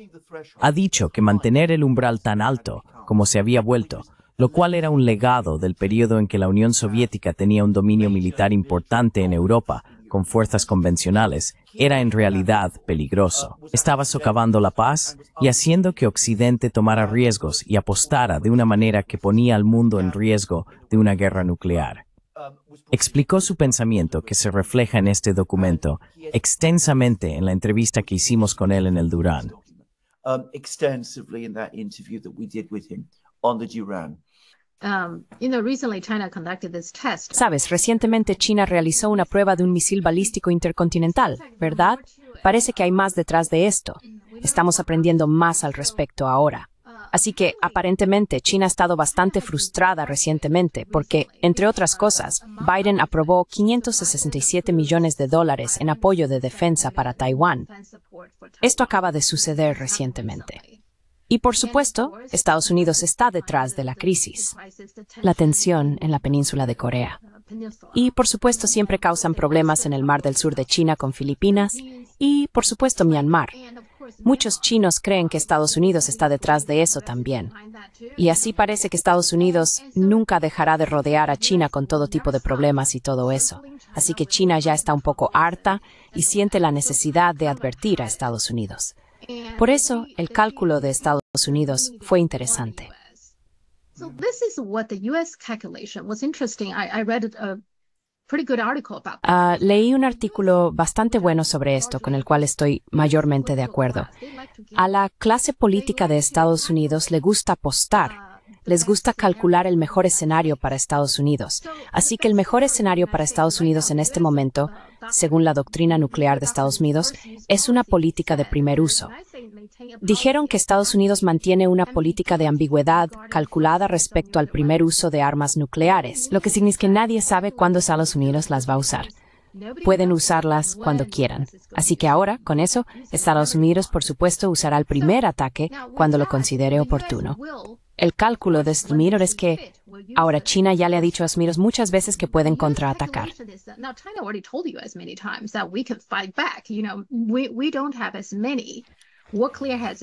Ha dicho que mantener el umbral tan alto como se había vuelto, lo cual era un legado del periodo en que la Unión Soviética tenía un dominio militar importante en Europa, con fuerzas convencionales era en realidad peligroso. Estaba socavando la paz y haciendo que Occidente tomara riesgos y apostara de una manera que ponía al mundo en riesgo de una guerra nuclear. Explicó su pensamiento que se refleja en este documento extensamente en la entrevista que hicimos con él en el Durán. Um, Sabes, recientemente China realizó una prueba de un misil balístico intercontinental, ¿verdad? Parece que hay más detrás de esto. Estamos aprendiendo más al respecto ahora. Así que, aparentemente, China ha estado bastante frustrada recientemente porque, entre otras cosas, Biden aprobó 567 millones de dólares en apoyo de defensa para Taiwán. Esto acaba de suceder recientemente. Y por supuesto, Estados Unidos está detrás de la crisis, la tensión en la península de Corea. Y por supuesto, siempre causan problemas en el mar del sur de China con Filipinas y, por supuesto, Myanmar. Muchos chinos creen que Estados Unidos está detrás de eso también. Y así parece que Estados Unidos nunca dejará de rodear a China con todo tipo de problemas y todo eso. Así que China ya está un poco harta y siente la necesidad de advertir a Estados Unidos. Por eso, el cálculo de Estados Unidos fue interesante. leí un artículo bastante bueno sobre esto, con el cual estoy mayormente de acuerdo. A la clase política de Estados Unidos le gusta apostar les gusta calcular el mejor escenario para Estados Unidos. Así que el mejor escenario para Estados Unidos en este momento, según la doctrina nuclear de Estados Unidos, es una política de primer uso. Dijeron que Estados Unidos mantiene una política de ambigüedad calculada respecto al primer uso de armas nucleares, lo que significa que nadie sabe cuándo Estados Unidos las va a usar. Pueden usarlas cuando quieran. Así que ahora, con eso, Estados Unidos, por supuesto, usará el primer ataque cuando lo considere oportuno. El cálculo de mirror es que ahora China ya le ha dicho a Smirov muchas veces que pueden contraatacar.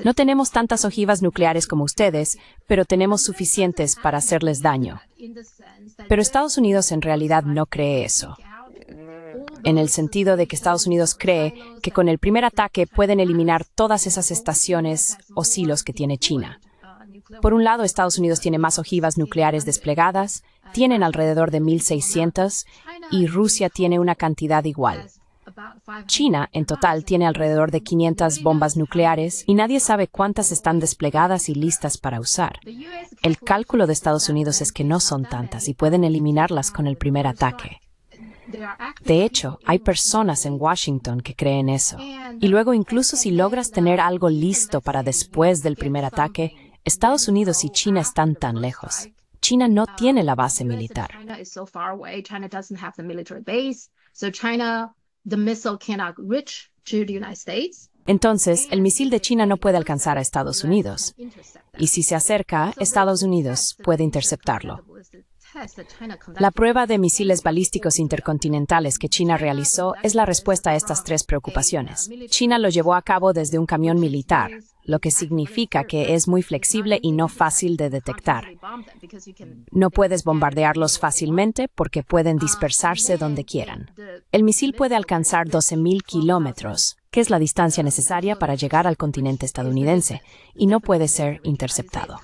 No tenemos tantas ojivas nucleares como ustedes, pero tenemos suficientes para hacerles daño. Pero Estados Unidos en realidad no cree eso en el sentido de que Estados Unidos cree que con el primer ataque pueden eliminar todas esas estaciones o silos que tiene China. Por un lado, Estados Unidos tiene más ojivas nucleares desplegadas, tienen alrededor de 1.600, y Rusia tiene una cantidad igual. China, en total, tiene alrededor de 500 bombas nucleares y nadie sabe cuántas están desplegadas y listas para usar. El cálculo de Estados Unidos es que no son tantas y pueden eliminarlas con el primer ataque. De hecho, hay personas en Washington que creen eso. Y luego incluso si logras tener algo listo para después del primer ataque, Estados Unidos y China están tan lejos. China no tiene la base militar. Entonces, el misil de China no puede alcanzar a Estados Unidos. Y si se acerca, Estados Unidos puede interceptarlo. La prueba de misiles balísticos intercontinentales que China realizó es la respuesta a estas tres preocupaciones. China lo llevó a cabo desde un camión militar, lo que significa que es muy flexible y no fácil de detectar. No puedes bombardearlos fácilmente porque pueden dispersarse donde quieran. El misil puede alcanzar 12.000 kilómetros, que es la distancia necesaria para llegar al continente estadounidense, y no puede ser interceptado.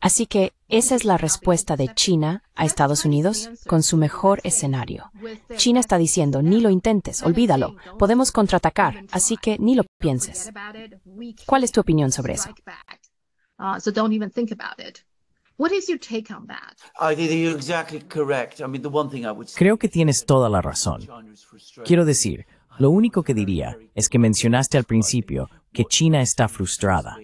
Así que esa es la respuesta de China a Estados Unidos con su mejor escenario. China está diciendo, ni lo intentes, olvídalo, podemos contraatacar, así que ni lo pienses. ¿Cuál es tu opinión sobre eso? Creo que tienes toda la razón. Quiero decir, lo único que diría es que mencionaste al principio que China está frustrada.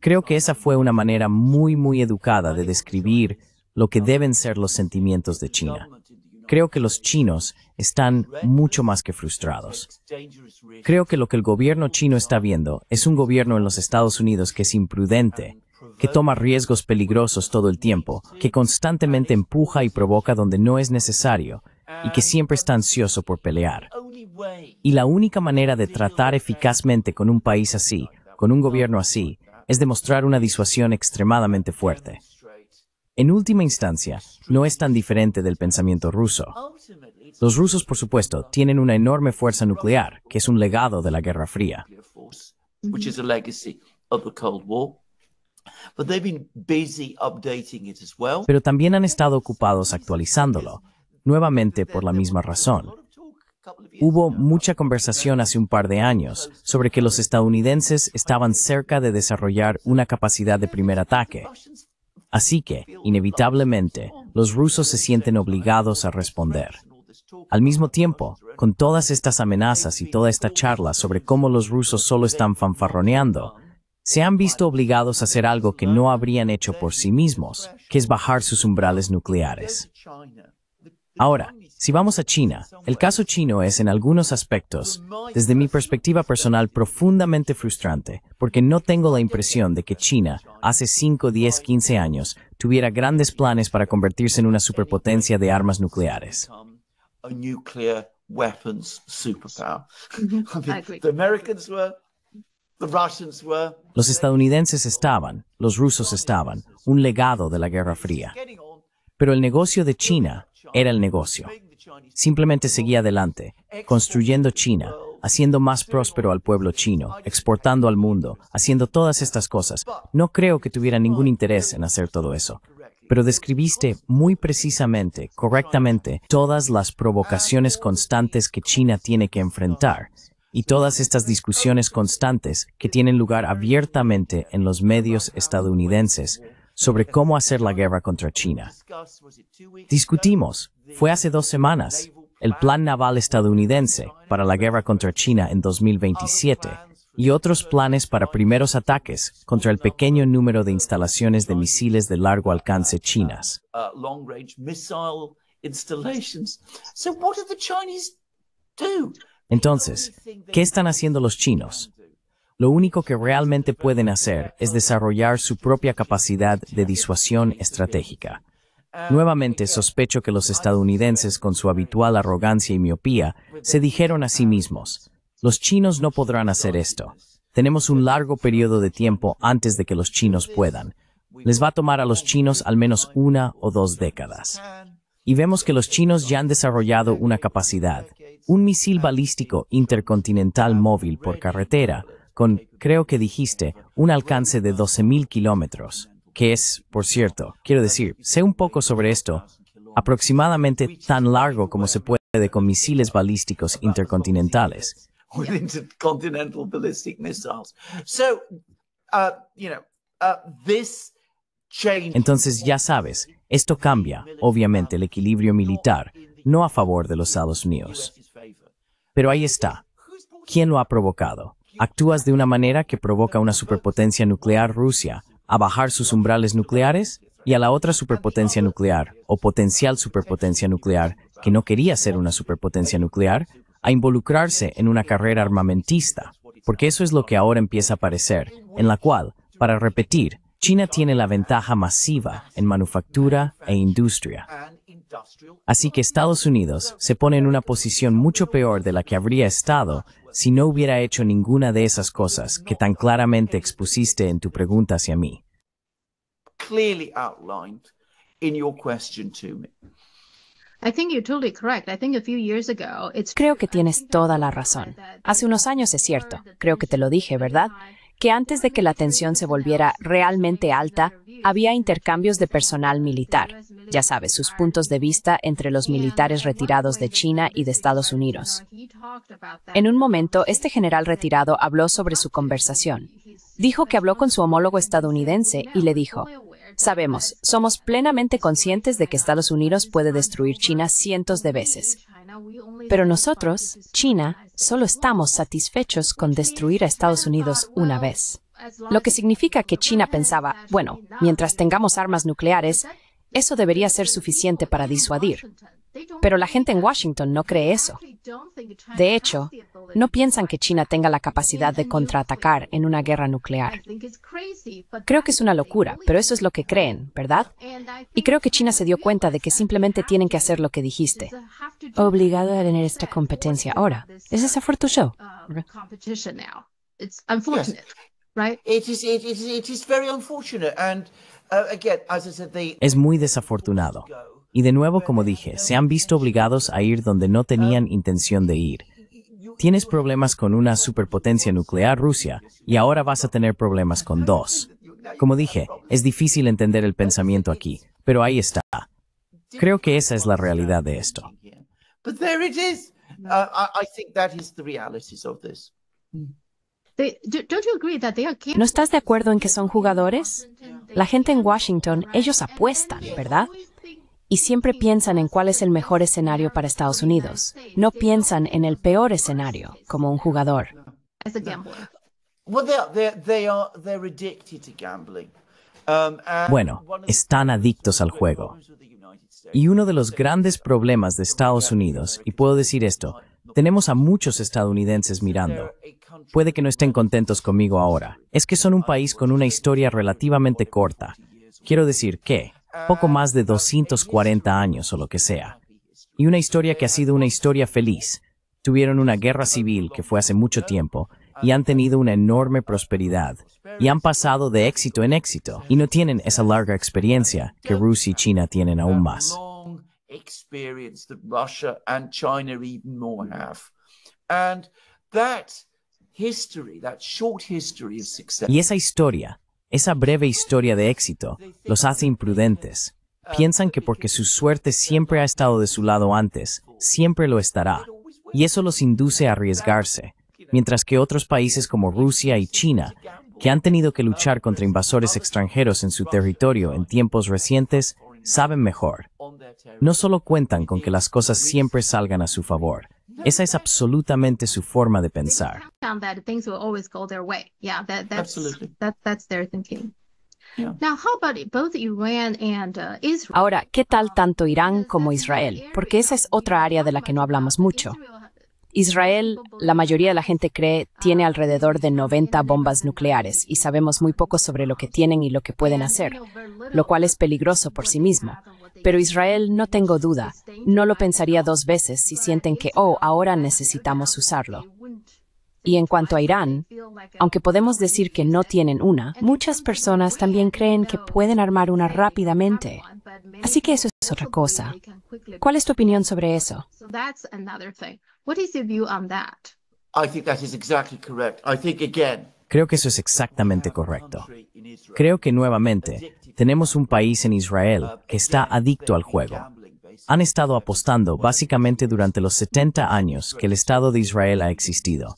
Creo que esa fue una manera muy, muy educada de describir lo que deben ser los sentimientos de China. Creo que los chinos están mucho más que frustrados. Creo que lo que el gobierno chino está viendo es un gobierno en los Estados Unidos que es imprudente, que toma riesgos peligrosos todo el tiempo, que constantemente empuja y provoca donde no es necesario y que siempre está ansioso por pelear. Y la única manera de tratar eficazmente con un país así, con un gobierno así, es demostrar una disuasión extremadamente fuerte. En última instancia, no es tan diferente del pensamiento ruso. Los rusos, por supuesto, tienen una enorme fuerza nuclear, que es un legado de la Guerra Fría. Pero también han estado ocupados actualizándolo, nuevamente por la misma razón. Hubo mucha conversación hace un par de años sobre que los estadounidenses estaban cerca de desarrollar una capacidad de primer ataque. Así que, inevitablemente, los rusos se sienten obligados a responder. Al mismo tiempo, con todas estas amenazas y toda esta charla sobre cómo los rusos solo están fanfarroneando, se han visto obligados a hacer algo que no habrían hecho por sí mismos, que es bajar sus umbrales nucleares. Ahora, si vamos a China, el caso chino es en algunos aspectos, desde mi perspectiva personal, profundamente frustrante, porque no tengo la impresión de que China, hace 5, 10, 15 años, tuviera grandes planes para convertirse en una superpotencia de armas nucleares. Los estadounidenses estaban, los rusos estaban, un legado de la Guerra Fría. Pero el negocio de China era el negocio. Simplemente seguía adelante, construyendo China, haciendo más próspero al pueblo chino, exportando al mundo, haciendo todas estas cosas. No creo que tuviera ningún interés en hacer todo eso. Pero describiste muy precisamente, correctamente, todas las provocaciones constantes que China tiene que enfrentar y todas estas discusiones constantes que tienen lugar abiertamente en los medios estadounidenses sobre cómo hacer la guerra contra China. Discutimos, fue hace dos semanas, el plan naval estadounidense para la guerra contra China en 2027 y otros planes para primeros ataques contra el pequeño número de instalaciones de misiles de largo alcance chinas. Entonces, ¿qué están haciendo los chinos? Lo único que realmente pueden hacer es desarrollar su propia capacidad de disuasión estratégica. Nuevamente sospecho que los estadounidenses con su habitual arrogancia y miopía se dijeron a sí mismos, los chinos no podrán hacer esto. Tenemos un largo periodo de tiempo antes de que los chinos puedan. Les va a tomar a los chinos al menos una o dos décadas. Y vemos que los chinos ya han desarrollado una capacidad, un misil balístico intercontinental móvil por carretera, con, creo que dijiste, un alcance de 12.000 kilómetros, que es, por cierto, quiero decir, sé un poco sobre esto, aproximadamente tan largo como se puede con misiles balísticos intercontinentales. Uh, uh, Entonces ya sabes, esto cambia, obviamente, el equilibrio militar, no a favor de los Estados Unidos. Pero ahí está. ¿Quién lo ha provocado? actúas de una manera que provoca una superpotencia nuclear Rusia a bajar sus umbrales nucleares y a la otra superpotencia nuclear o potencial superpotencia nuclear que no quería ser una superpotencia nuclear a involucrarse en una carrera armamentista, porque eso es lo que ahora empieza a aparecer, en la cual, para repetir, China tiene la ventaja masiva en manufactura e industria. Así que Estados Unidos se pone en una posición mucho peor de la que habría estado si no hubiera hecho ninguna de esas cosas que tan claramente expusiste en tu pregunta hacia mí. Creo que tienes toda la razón. Hace unos años es cierto, creo que te lo dije, ¿verdad? que antes de que la tensión se volviera realmente alta, había intercambios de personal militar, ya sabes, sus puntos de vista entre los militares retirados de China y de Estados Unidos. En un momento, este general retirado habló sobre su conversación. Dijo que habló con su homólogo estadounidense y le dijo, Sabemos, somos plenamente conscientes de que Estados Unidos puede destruir China cientos de veces, pero nosotros, China, solo estamos satisfechos con destruir a Estados Unidos una vez. Lo que significa que China pensaba, bueno, mientras tengamos armas nucleares, eso debería ser suficiente para disuadir. Pero la gente en Washington no cree eso. De hecho, no piensan que China tenga la capacidad de contraatacar en una guerra nuclear. Creo que es una locura, pero eso es lo que creen, ¿verdad? Y creo que China se dio cuenta de que simplemente tienen que hacer lo que dijiste. Obligado a tener esta competencia ahora. Es desafortunado. show? Sí. right? it is Uh, es muy desafortunado. Y de nuevo, como dije, se han visto obligados a ir donde no tenían intención de ir. Tienes problemas con una superpotencia nuclear, Rusia, y ahora vas a tener problemas con dos. Como dije, es difícil entender el pensamiento aquí, pero ahí está. Creo que esa es la realidad de esto. Pero ¿No estás de acuerdo en que son jugadores? La gente en Washington, ellos apuestan, ¿verdad? Y siempre piensan en cuál es el mejor escenario para Estados Unidos. No piensan en el peor escenario, como un jugador. Bueno, están adictos al juego. Y uno de los grandes problemas de Estados Unidos, y puedo decir esto, tenemos a muchos estadounidenses mirando. Puede que no estén contentos conmigo ahora. Es que son un país con una historia relativamente corta. Quiero decir que, poco más de 240 años o lo que sea. Y una historia que ha sido una historia feliz. Tuvieron una guerra civil que fue hace mucho tiempo y han tenido una enorme prosperidad y han pasado de éxito en éxito y no tienen esa larga experiencia que Rusia y China tienen aún más experience China Y esa historia, esa breve historia de éxito, los hace imprudentes. Uh, Piensan que porque su suerte siempre ha estado de su lado antes, siempre lo estará. Y eso los induce a arriesgarse, mientras que otros países como Rusia y China, que han tenido que uh, luchar contra invasores extranjeros en su territorio en tiempos recientes, saben mejor. No solo cuentan con que las cosas siempre salgan a su favor, esa es absolutamente su forma de pensar. Ahora, ¿qué tal tanto Irán como Israel? Porque esa es otra área de la que no hablamos mucho. Israel, la mayoría de la gente cree, tiene alrededor de 90 bombas nucleares y sabemos muy poco sobre lo que tienen y lo que pueden hacer, lo cual es peligroso por sí mismo. Pero Israel, no tengo duda, no lo pensaría dos veces si sienten que, oh, ahora necesitamos usarlo. Y en cuanto a Irán, aunque podemos decir que no tienen una, muchas personas también creen que pueden armar una rápidamente. Así que eso es otra cosa. ¿Cuál es tu opinión sobre eso? What is your view on that? Creo que eso es exactamente correcto. Creo que nuevamente tenemos un país en Israel uh, que está adicto al juego. Han estado apostando básicamente durante los 70 años que el Estado de Israel ha existido.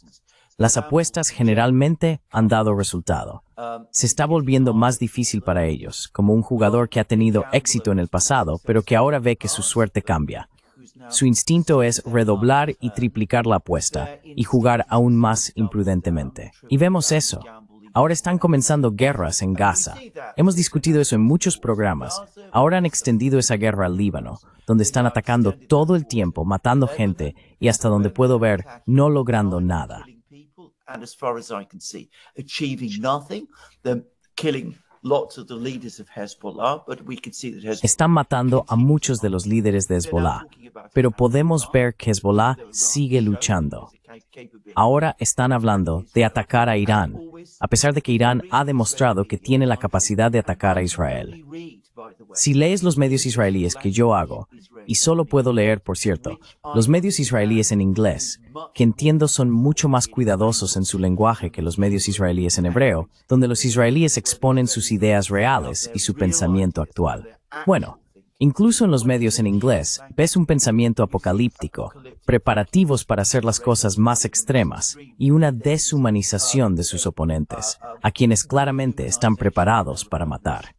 Las apuestas generalmente han dado resultado. Um, Se está volviendo más difícil para ellos, como un jugador que ha tenido éxito en el pasado, pero que ahora ve que su suerte cambia. Su instinto es redoblar y triplicar la apuesta y jugar aún más imprudentemente. Y vemos eso. Ahora están comenzando guerras en Gaza. Hemos discutido eso en muchos programas. Ahora han extendido esa guerra al Líbano, donde están atacando todo el tiempo, matando gente y hasta donde puedo ver, no logrando nada. Están matando a muchos de los líderes de Hezbollah pero podemos ver que Hezbollah sigue luchando. Ahora están hablando de atacar a Irán, a pesar de que Irán ha demostrado que tiene la capacidad de atacar a Israel. Si lees los medios israelíes que yo hago, y solo puedo leer, por cierto, los medios israelíes en inglés, que entiendo son mucho más cuidadosos en su lenguaje que los medios israelíes en hebreo, donde los israelíes exponen sus ideas reales y su pensamiento actual. Bueno, Incluso en los medios en inglés, ves un pensamiento apocalíptico, preparativos para hacer las cosas más extremas y una deshumanización de sus oponentes, a quienes claramente están preparados para matar.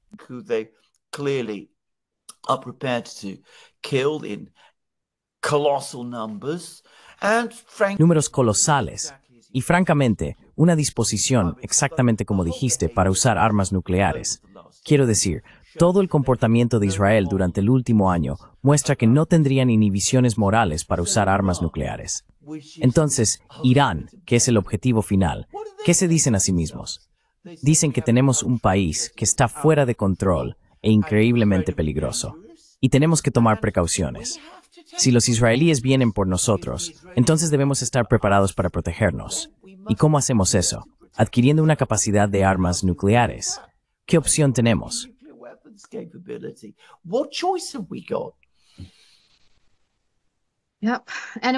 Números colosales y francamente una disposición, exactamente como dijiste, para usar armas nucleares. Quiero decir, todo el comportamiento de Israel durante el último año muestra que no tendrían inhibiciones morales para usar armas nucleares. Entonces, Irán, que es el objetivo final, ¿qué se dicen a sí mismos? Dicen que tenemos un país que está fuera de control e increíblemente peligroso, y tenemos que tomar precauciones. Si los israelíes vienen por nosotros, entonces debemos estar preparados para protegernos. ¿Y cómo hacemos eso? Adquiriendo una capacidad de armas nucleares. ¿Qué opción tenemos?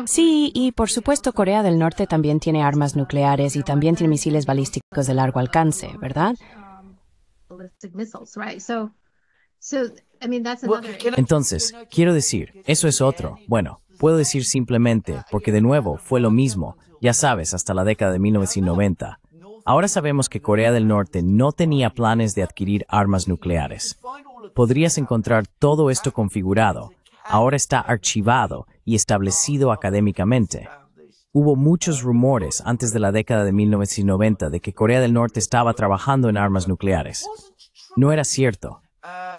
Sí, y por supuesto Corea del Norte también tiene armas nucleares y también tiene misiles balísticos de largo alcance, ¿verdad? Entonces, quiero decir, eso es otro. Bueno, puedo decir simplemente, porque de nuevo fue lo mismo, ya sabes, hasta la década de 1990. Ahora sabemos que Corea del Norte no tenía planes de adquirir armas nucleares. Podrías encontrar todo esto configurado. Ahora está archivado y establecido académicamente. Hubo muchos rumores antes de la década de 1990 de que Corea del Norte estaba trabajando en armas nucleares. No era cierto.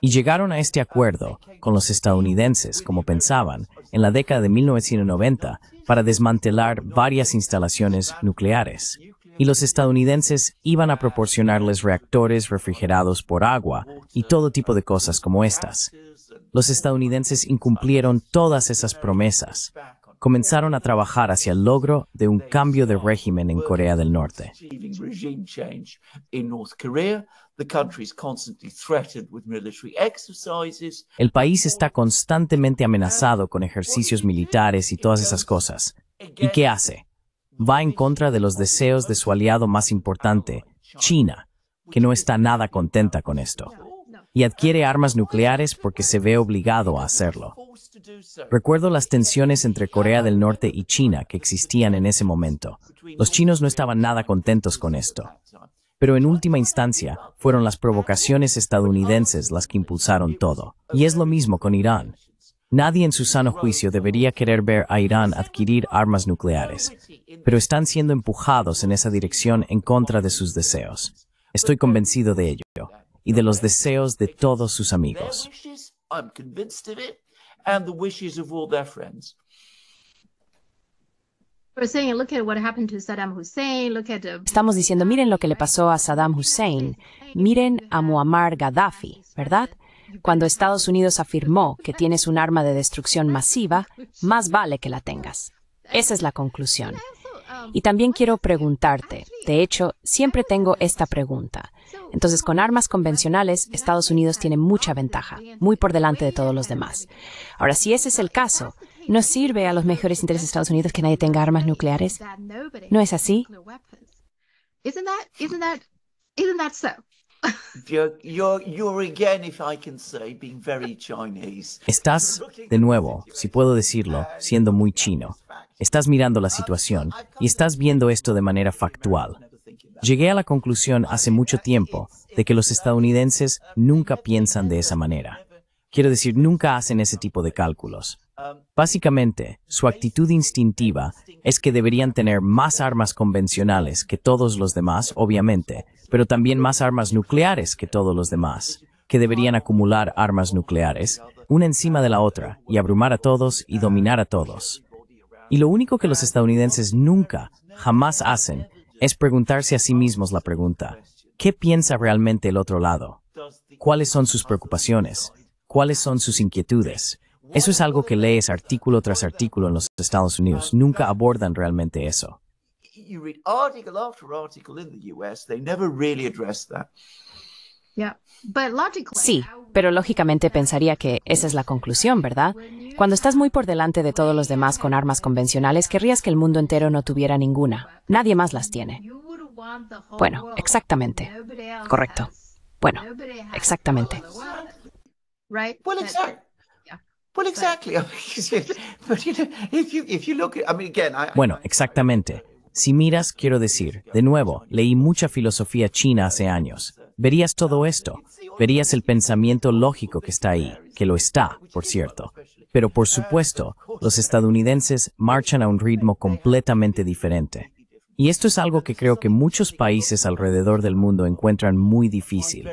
Y llegaron a este acuerdo con los estadounidenses, como pensaban, en la década de 1990 para desmantelar varias instalaciones nucleares y los estadounidenses iban a proporcionarles reactores refrigerados por agua y todo tipo de cosas como estas. Los estadounidenses incumplieron todas esas promesas. Comenzaron a trabajar hacia el logro de un cambio de régimen en Corea del Norte. El país está constantemente amenazado con ejercicios militares y todas esas cosas. ¿Y qué hace? va en contra de los deseos de su aliado más importante, China, que no está nada contenta con esto, y adquiere armas nucleares porque se ve obligado a hacerlo. Recuerdo las tensiones entre Corea del Norte y China que existían en ese momento. Los chinos no estaban nada contentos con esto. Pero en última instancia, fueron las provocaciones estadounidenses las que impulsaron todo. Y es lo mismo con Irán. Nadie en su sano juicio debería querer ver a Irán adquirir armas nucleares, pero están siendo empujados en esa dirección en contra de sus deseos. Estoy convencido de ello y de los deseos de todos sus amigos. Estamos diciendo, miren lo que le pasó a Saddam Hussein, miren a Muammar Gaddafi, ¿verdad? Cuando Estados Unidos afirmó que tienes un arma de destrucción masiva, más vale que la tengas. Esa es la conclusión. Y también quiero preguntarte, de hecho, siempre tengo esta pregunta. Entonces, con armas convencionales, Estados Unidos tiene mucha ventaja, muy por delante de todos los demás. Ahora, si ese es el caso, ¿no sirve a los mejores intereses de Estados Unidos que nadie tenga armas nucleares? ¿No es así? Estás, de nuevo, si puedo decirlo, siendo muy chino. Estás mirando la ah, situación y estás viendo esto de manera factual. Llegué a la conclusión hace mucho tiempo de que los estadounidenses nunca piensan de esa manera. Quiero decir, nunca hacen ese tipo de cálculos. Básicamente, su actitud instintiva es que deberían tener más armas convencionales que todos los demás, obviamente, pero también más armas nucleares que todos los demás, que deberían acumular armas nucleares, una encima de la otra, y abrumar a todos y dominar a todos. Y lo único que los estadounidenses nunca, jamás hacen, es preguntarse a sí mismos la pregunta, ¿qué piensa realmente el otro lado? ¿Cuáles son sus preocupaciones? cuáles son sus inquietudes. Eso es algo que lees artículo tras artículo en los Estados Unidos. Nunca abordan realmente eso. Sí, pero lógicamente pensaría que esa es la conclusión, ¿verdad? Cuando estás muy por delante de todos los demás con armas convencionales, querrías que el mundo entero no tuviera ninguna. Nadie más las tiene. Bueno, exactamente. Correcto. Bueno, exactamente. Bueno, exactamente. Si miras, quiero decir, de nuevo, leí mucha filosofía china hace años. Verías todo esto. Verías el pensamiento lógico que está ahí, que lo está, por cierto. Pero por supuesto, los estadounidenses marchan a un ritmo completamente diferente. Y esto es algo que creo que muchos países alrededor del mundo encuentran muy difícil.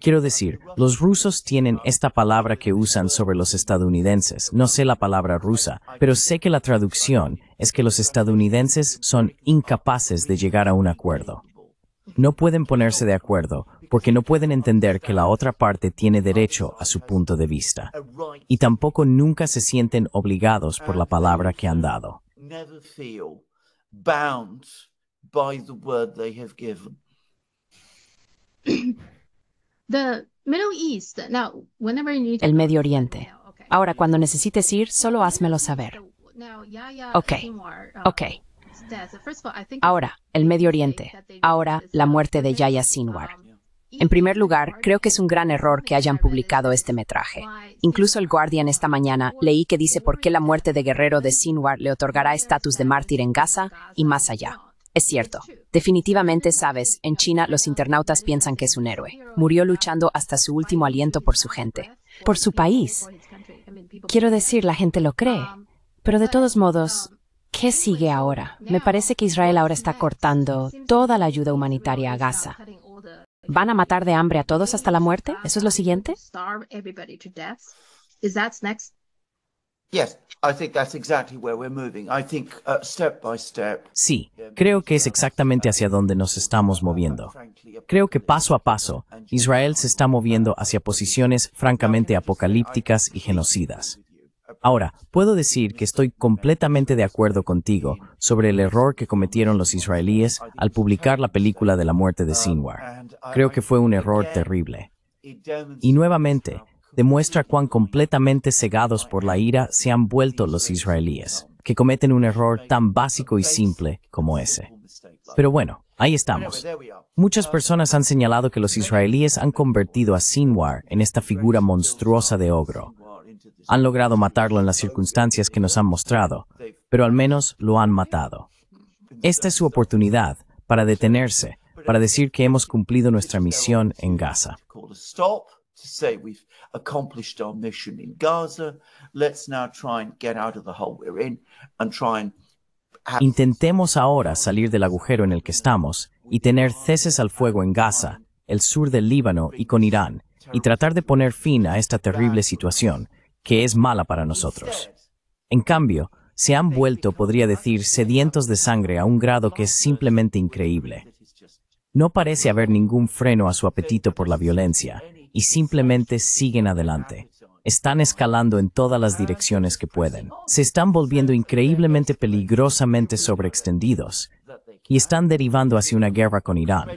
Quiero decir, los rusos tienen esta palabra que usan sobre los estadounidenses. No sé la palabra rusa, pero sé que la traducción es que los estadounidenses son incapaces de llegar a un acuerdo. No pueden ponerse de acuerdo porque no pueden entender que la otra parte tiene derecho a su punto de vista. Y tampoco nunca se sienten obligados por la palabra que han dado. El Medio Oriente. Ahora, cuando necesites ir, solo házmelo saber. Ok, um, ok. Ahora, el Medio Oriente. Ahora, la muerte de Yaya Sinwar. Um, en primer lugar, creo que es un gran error que hayan publicado este metraje. Incluso el Guardian esta mañana leí que dice por qué la muerte de Guerrero de Sinwar le otorgará estatus de mártir en Gaza y más allá. Es cierto, definitivamente sabes, en China los internautas piensan que es un héroe. Murió luchando hasta su último aliento por su gente, por su país. Quiero decir, la gente lo cree. Pero de todos modos, ¿Qué sigue ahora? Me parece que Israel ahora está cortando toda la ayuda humanitaria a Gaza. ¿Van a matar de hambre a todos hasta la muerte? ¿Eso es lo siguiente? Sí, creo que es exactamente hacia donde nos estamos moviendo. Creo que paso a paso, Israel se está moviendo hacia posiciones francamente apocalípticas y genocidas. Ahora, puedo decir que estoy completamente de acuerdo contigo sobre el error que cometieron los israelíes al publicar la película de la muerte de Sinwar. Creo que fue un error terrible. Y nuevamente, demuestra cuán completamente cegados por la ira se han vuelto los israelíes, que cometen un error tan básico y simple como ese. Pero bueno, ahí estamos. Muchas personas han señalado que los israelíes han convertido a Sinwar en esta figura monstruosa de ogro, han logrado matarlo en las circunstancias que nos han mostrado, pero al menos lo han matado. Esta es su oportunidad para detenerse, para decir que hemos cumplido nuestra misión en Gaza. Intentemos ahora salir del agujero en el que estamos y tener ceses al fuego en Gaza, el sur del Líbano y con Irán, y tratar de poner fin a esta terrible situación, que es mala para nosotros. En cambio, se han vuelto, podría decir, sedientos de sangre a un grado que es simplemente increíble. No parece haber ningún freno a su apetito por la violencia, y simplemente siguen adelante. Están escalando en todas las direcciones que pueden. Se están volviendo increíblemente peligrosamente sobreextendidos, y están derivando hacia una guerra con Irán.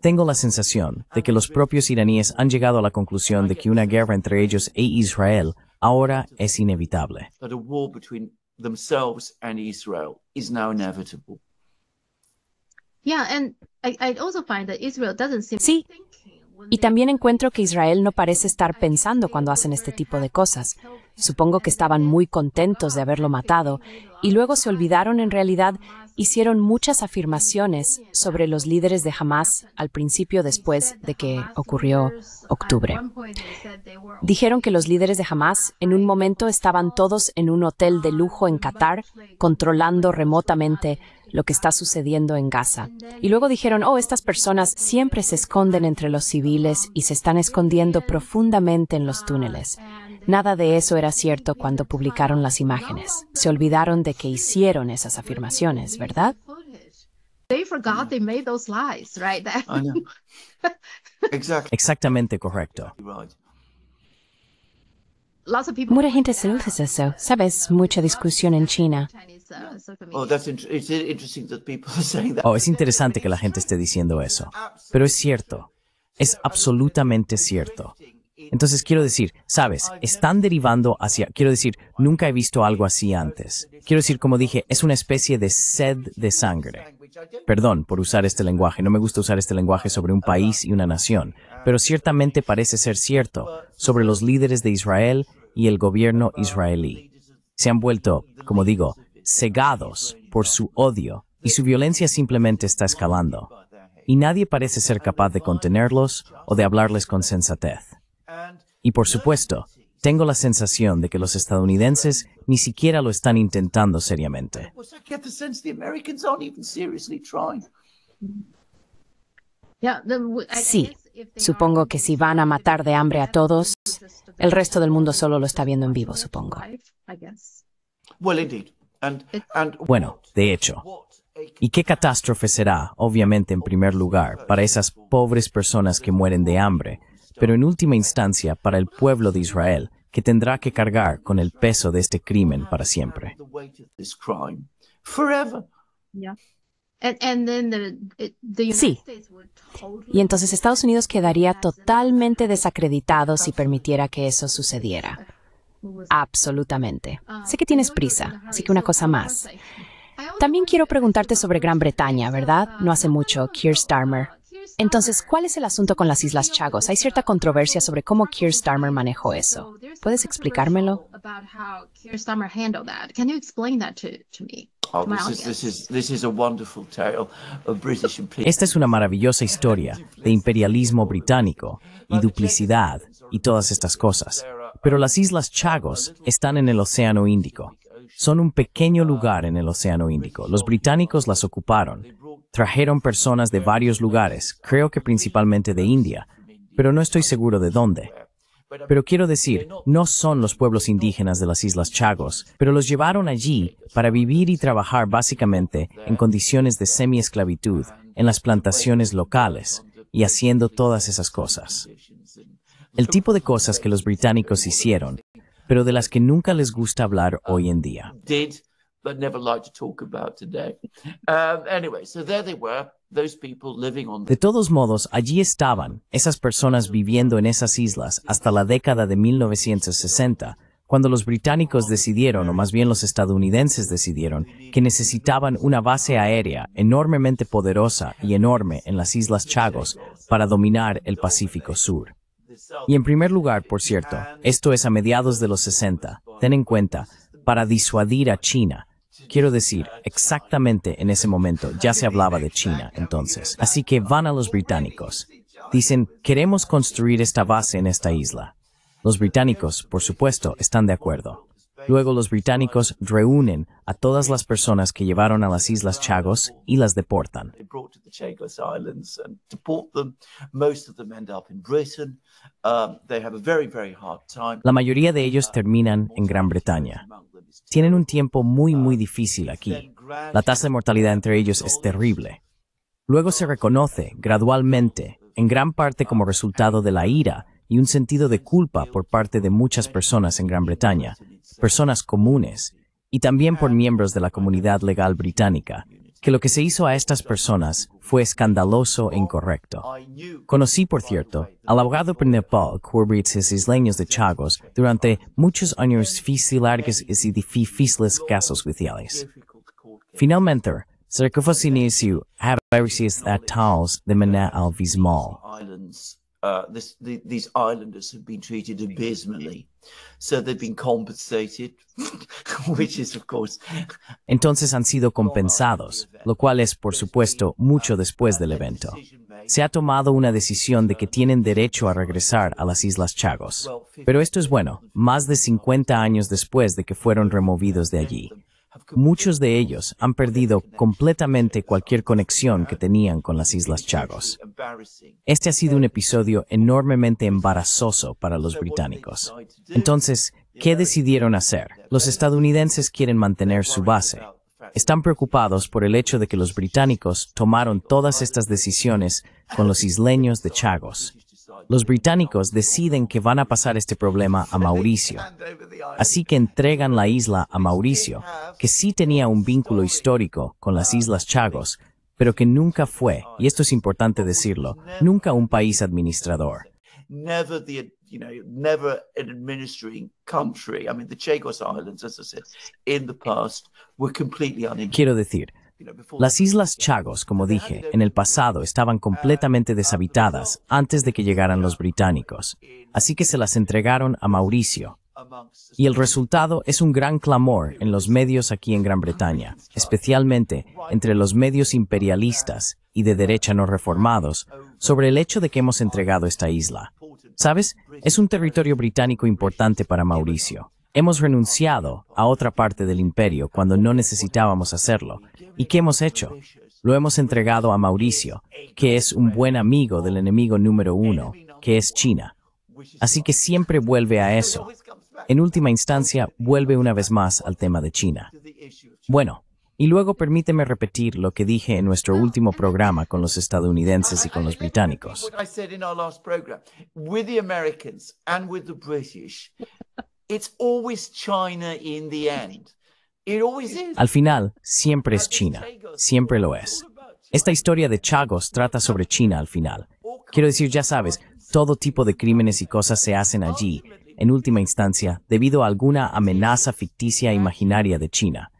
Tengo la sensación de que los propios iraníes han llegado a la conclusión de que una guerra entre ellos e Israel ahora es inevitable. Sí, y también encuentro que Israel no parece estar pensando cuando hacen este tipo de cosas. Supongo que estaban muy contentos de haberlo matado y luego se olvidaron en realidad, hicieron muchas afirmaciones sobre los líderes de Hamas al principio después de que ocurrió octubre. Dijeron que los líderes de Hamas en un momento estaban todos en un hotel de lujo en Qatar controlando remotamente lo que está sucediendo en Gaza. Y luego dijeron, oh, estas personas siempre se esconden entre los civiles y se están escondiendo profundamente en los túneles. Nada de eso era cierto cuando publicaron las imágenes. Se olvidaron de que hicieron esas afirmaciones, ¿verdad? Ah, [laughs] Exactamente correcto. Mucha gente se luce eso. Sabes, mucha discusión en China. Oh, es interesante que la gente esté diciendo eso. Pero es cierto. Es absolutamente cierto. Entonces quiero decir, sabes, están derivando hacia, quiero decir, nunca he visto algo así antes. Quiero decir, como dije, es una especie de sed de sangre. Perdón por usar este lenguaje, no me gusta usar este lenguaje sobre un país y una nación, pero ciertamente parece ser cierto sobre los líderes de Israel y el gobierno israelí. Se han vuelto, como digo, cegados por su odio y su violencia simplemente está escalando y nadie parece ser capaz de contenerlos o de hablarles con sensatez. Y por supuesto, tengo la sensación de que los estadounidenses ni siquiera lo están intentando seriamente. Pues sí, supongo que si van a matar de hambre a todos, el resto del mundo solo lo está viendo en vivo, supongo. Bueno, de hecho. ¿Y qué catástrofe será, obviamente, en primer lugar, para esas pobres personas que mueren de hambre, pero en última instancia para el pueblo de Israel, que tendrá que cargar con el peso de este crimen para siempre. Sí. Y entonces Estados Unidos quedaría totalmente desacreditado si permitiera que eso sucediera. Absolutamente. Ah, sé que tienes prisa, así que una cosa más. También quiero preguntarte sobre Gran Bretaña, ¿verdad? No hace mucho, Keir Starmer entonces, ¿cuál es el asunto con las Islas Chagos? Hay cierta controversia sobre cómo Keir Starmer manejó eso. ¿Puedes explicármelo? Esta es una maravillosa historia de imperialismo británico y duplicidad y todas estas cosas. Pero las Islas Chagos están en el Océano Índico. Son un pequeño lugar en el Océano Índico. Los británicos las ocuparon trajeron personas de varios lugares, creo que principalmente de India, pero no estoy seguro de dónde. Pero quiero decir, no son los pueblos indígenas de las Islas Chagos, pero los llevaron allí para vivir y trabajar básicamente en condiciones de semi-esclavitud, en las plantaciones locales y haciendo todas esas cosas. El tipo de cosas que los británicos hicieron, pero de las que nunca les gusta hablar hoy en día de todos modos, allí estaban esas personas viviendo en esas islas hasta la década de 1960, cuando los británicos decidieron, o más bien los estadounidenses decidieron, que necesitaban una base aérea enormemente poderosa y enorme en las Islas Chagos para dominar el Pacífico Sur. Y en primer lugar, por cierto, esto es a mediados de los 60, ten en cuenta, para disuadir a China Quiero decir, exactamente en ese momento ya se hablaba de China entonces. Así que van a los británicos. Dicen, queremos construir esta base en esta isla. Los británicos, por supuesto, están de acuerdo. Luego los británicos reúnen a todas las personas que llevaron a las Islas Chagos y las deportan. La mayoría de ellos terminan en Gran Bretaña. Tienen un tiempo muy, muy um, difícil aquí. La tasa de mortalidad entre ellos es terrible. Luego se reconoce gradualmente, en gran parte como resultado de la ira y un sentido de culpa por parte de muchas personas en Gran Bretaña, personas comunes, y también por ah. miembros de la comunidad legal británica, que lo que se hizo a estas personas fue escandaloso e incorrecto. Conocí, por cierto, al abogado principal sus Isleños de Chagos durante muchos años largos y difíciles casos judiciales. Finalmente, se su atados de manera entonces han sido compensados, lo cual es, por supuesto, mucho después del evento. Se ha tomado una decisión de que tienen derecho a regresar a las Islas Chagos. Pero esto es bueno, más de 50 años después de que fueron removidos de allí. Muchos de ellos han perdido completamente cualquier conexión que tenían con las Islas Chagos. Este ha sido un episodio enormemente embarazoso para los británicos. Entonces, ¿qué decidieron hacer? Los estadounidenses quieren mantener su base. Están preocupados por el hecho de que los británicos tomaron todas estas decisiones con los isleños de Chagos los británicos deciden que van a pasar este problema a Mauricio. Así que entregan la isla a Mauricio, que sí tenía un vínculo histórico con las Islas Chagos, pero que nunca fue, y esto es importante decirlo, nunca un país administrador. Quiero decir, las islas Chagos, como dije, en el pasado estaban completamente deshabitadas antes de que llegaran los británicos, así que se las entregaron a Mauricio. Y el resultado es un gran clamor en los medios aquí en Gran Bretaña, especialmente entre los medios imperialistas y de derecha no reformados, sobre el hecho de que hemos entregado esta isla. ¿Sabes? Es un territorio británico importante para Mauricio. Hemos renunciado a otra parte del imperio cuando no necesitábamos hacerlo. ¿Y qué hemos hecho? Lo hemos entregado a Mauricio, que es un buen amigo del enemigo número uno, que es China. Así que siempre vuelve a eso. En última instancia, vuelve una vez más al tema de China. Bueno, y luego permíteme repetir lo que dije en nuestro último programa con los estadounidenses y con los británicos. Al final, siempre es China, siempre lo es. Esta historia de Chagos trata sobre China al final. Quiero decir, ya sabes, todo tipo de crímenes y cosas se hacen allí, en última instancia, debido a alguna amenaza ficticia imaginaria de China.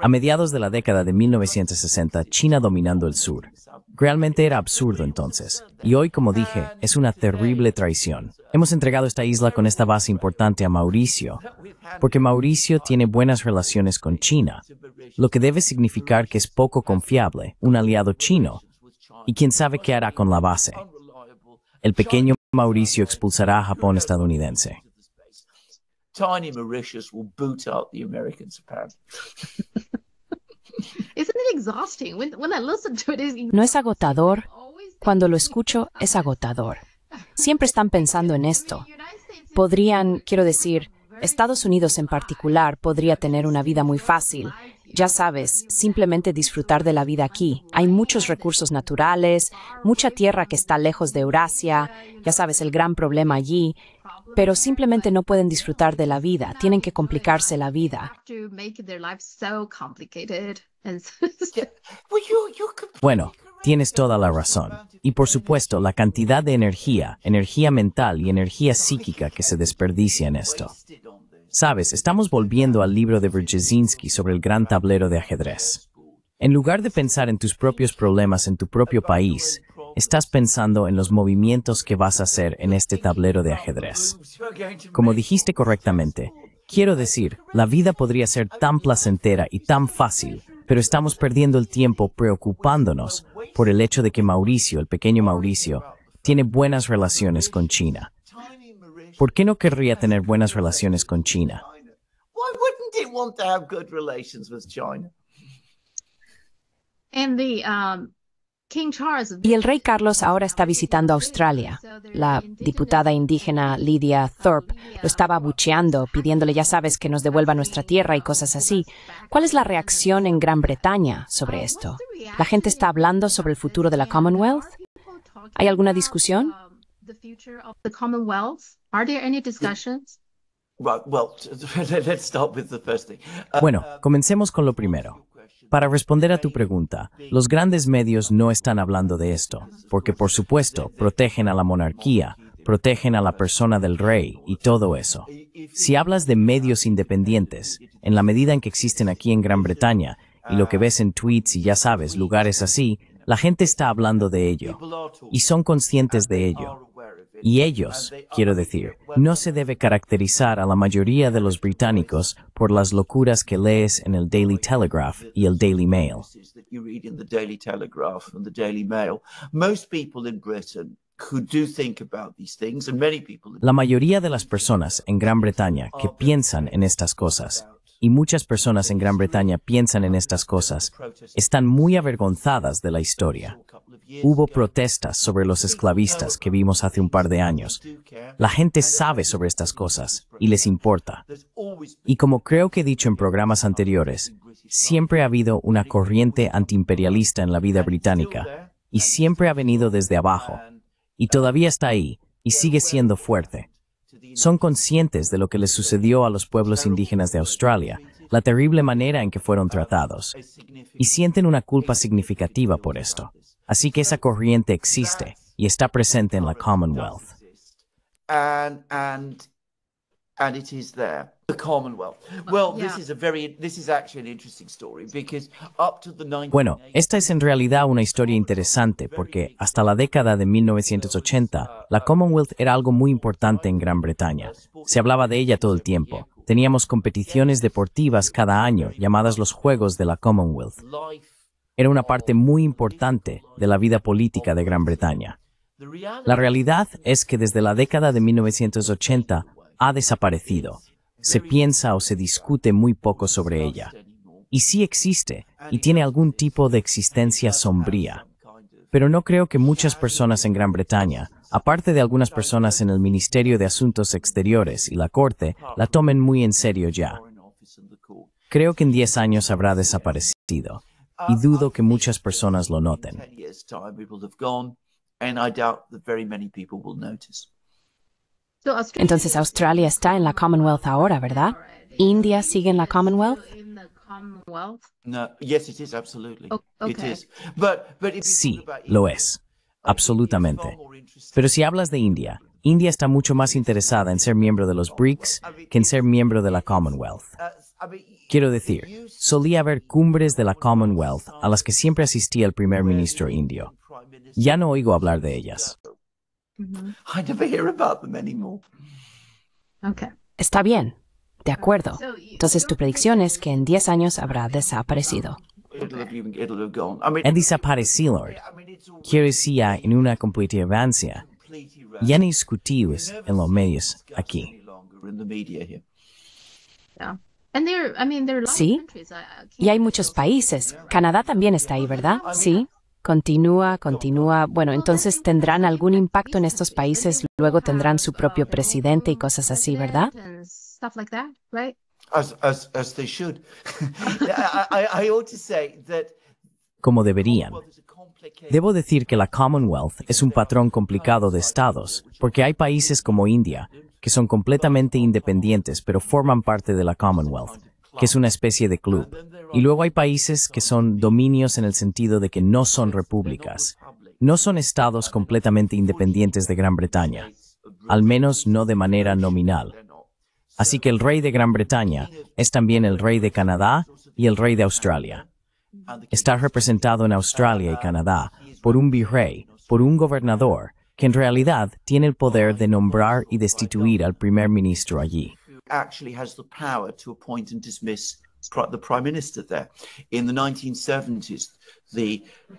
A mediados de la década de 1960, China dominando el sur, Realmente era absurdo entonces. Y hoy, como dije, es una terrible traición. Hemos entregado esta isla con esta base importante a Mauricio, porque Mauricio tiene buenas relaciones con China, lo que debe significar que es poco confiable, un aliado chino, y quién sabe qué hará con la base. El pequeño Mauricio expulsará a Japón estadounidense. [laughs] ¿No es agotador? Cuando lo escucho es agotador. Siempre están pensando en esto. Podrían, quiero decir, Estados Unidos en particular podría tener una vida muy fácil. Ya sabes, simplemente disfrutar de la vida aquí. Hay muchos recursos naturales, mucha tierra que está lejos de Eurasia, ya sabes el gran problema allí, pero simplemente no pueden disfrutar de la vida, tienen que complicarse la vida. Bueno, tienes toda la razón. Y por supuesto, la cantidad de energía, energía mental y energía psíquica que se desperdicia en esto. Sabes, estamos volviendo al libro de Brzezinski sobre el gran tablero de ajedrez. En lugar de pensar en tus propios problemas en tu propio país, estás pensando en los movimientos que vas a hacer en este tablero de ajedrez. Como dijiste correctamente, quiero decir, la vida podría ser tan placentera y tan fácil, pero estamos perdiendo el tiempo preocupándonos por el hecho de que Mauricio, el pequeño Mauricio, tiene buenas relaciones con China. ¿Por qué no querría tener buenas relaciones con China? Um, y el rey Carlos ahora está visitando Australia. La diputada indígena Lydia Thorpe lo estaba abucheando, pidiéndole, ya sabes, que nos devuelva nuestra tierra y cosas así. ¿Cuál es la reacción en Gran Bretaña sobre esto? ¿La gente está hablando sobre el futuro de la Commonwealth? ¿Hay alguna discusión? Um, bueno, comencemos con lo primero. Para responder a tu pregunta, los grandes medios no están hablando de esto, porque por supuesto protegen a la monarquía, protegen a la persona del rey y todo eso. Si hablas de medios independientes, en la medida en que existen aquí en Gran Bretaña, y lo que ves en tweets y ya sabes, lugares así, la gente está hablando de ello, y son conscientes de ello y ellos, quiero decir, no se debe caracterizar a la mayoría de los británicos por las locuras que lees en el Daily Telegraph y el Daily Mail. La mayoría de las personas en Gran Bretaña que piensan en estas cosas, y muchas personas en Gran Bretaña piensan en estas cosas, están muy avergonzadas de la historia. Hubo protestas sobre los esclavistas que vimos hace un par de años. La gente sabe sobre estas cosas y les importa. Y como creo que he dicho en programas anteriores, siempre ha habido una corriente antiimperialista en la vida británica y siempre ha venido desde abajo. Y todavía está ahí y sigue siendo fuerte. Son conscientes de lo que les sucedió a los pueblos indígenas de Australia, la terrible manera en que fueron tratados, y sienten una culpa significativa por esto. Así que esa corriente existe y está presente en la Commonwealth. Bueno, esta es en realidad una historia interesante porque hasta la década de 1980, la Commonwealth era algo muy importante en Gran Bretaña. Se hablaba de ella todo el tiempo. Teníamos competiciones deportivas cada año llamadas los Juegos de la Commonwealth era una parte muy importante de la vida política de Gran Bretaña. La realidad es que desde la década de 1980 ha desaparecido. Se piensa o se discute muy poco sobre ella. Y sí existe, y tiene algún tipo de existencia sombría. Pero no creo que muchas personas en Gran Bretaña, aparte de algunas personas en el Ministerio de Asuntos Exteriores y la Corte, la tomen muy en serio ya. Creo que en 10 años habrá desaparecido y dudo que muchas personas lo noten. Entonces Australia está en la Commonwealth ahora, ¿verdad? ¿India sigue en la Commonwealth? Sí, lo es. Absolutamente. Pero si hablas de India, India está mucho más interesada en ser miembro de los BRICS que en ser miembro de la Commonwealth. Quiero decir, solía haber cumbres de la Commonwealth a las que siempre asistía el primer ministro indio. Ya no oigo hablar de ellas. Está bien, de acuerdo. Entonces tu predicción es que en 10 años habrá desaparecido. Ha desaparecido, Lord. Quiero decir, en una completa avancia. Ya no discutimos pues, en los medios aquí. Sí. Y hay muchos países. Canadá también está ahí, ¿verdad? Sí. Continúa, continúa. Bueno, entonces tendrán algún impacto en estos países, luego tendrán su uh, propio presidente y cosas así, ¿verdad? Como deberían. Debo decir que la Commonwealth es un patrón complicado de estados, porque hay países como India, que son completamente independientes pero forman parte de la Commonwealth, que es una especie de club. Y luego hay países que son dominios en el sentido de que no son repúblicas, no son estados completamente independientes de Gran Bretaña, al menos no de manera nominal. Así que el rey de Gran Bretaña es también el rey de Canadá y el rey de Australia. Está representado en Australia y Canadá por un virrey, por un gobernador que en realidad tiene el poder de nombrar y destituir al primer ministro allí.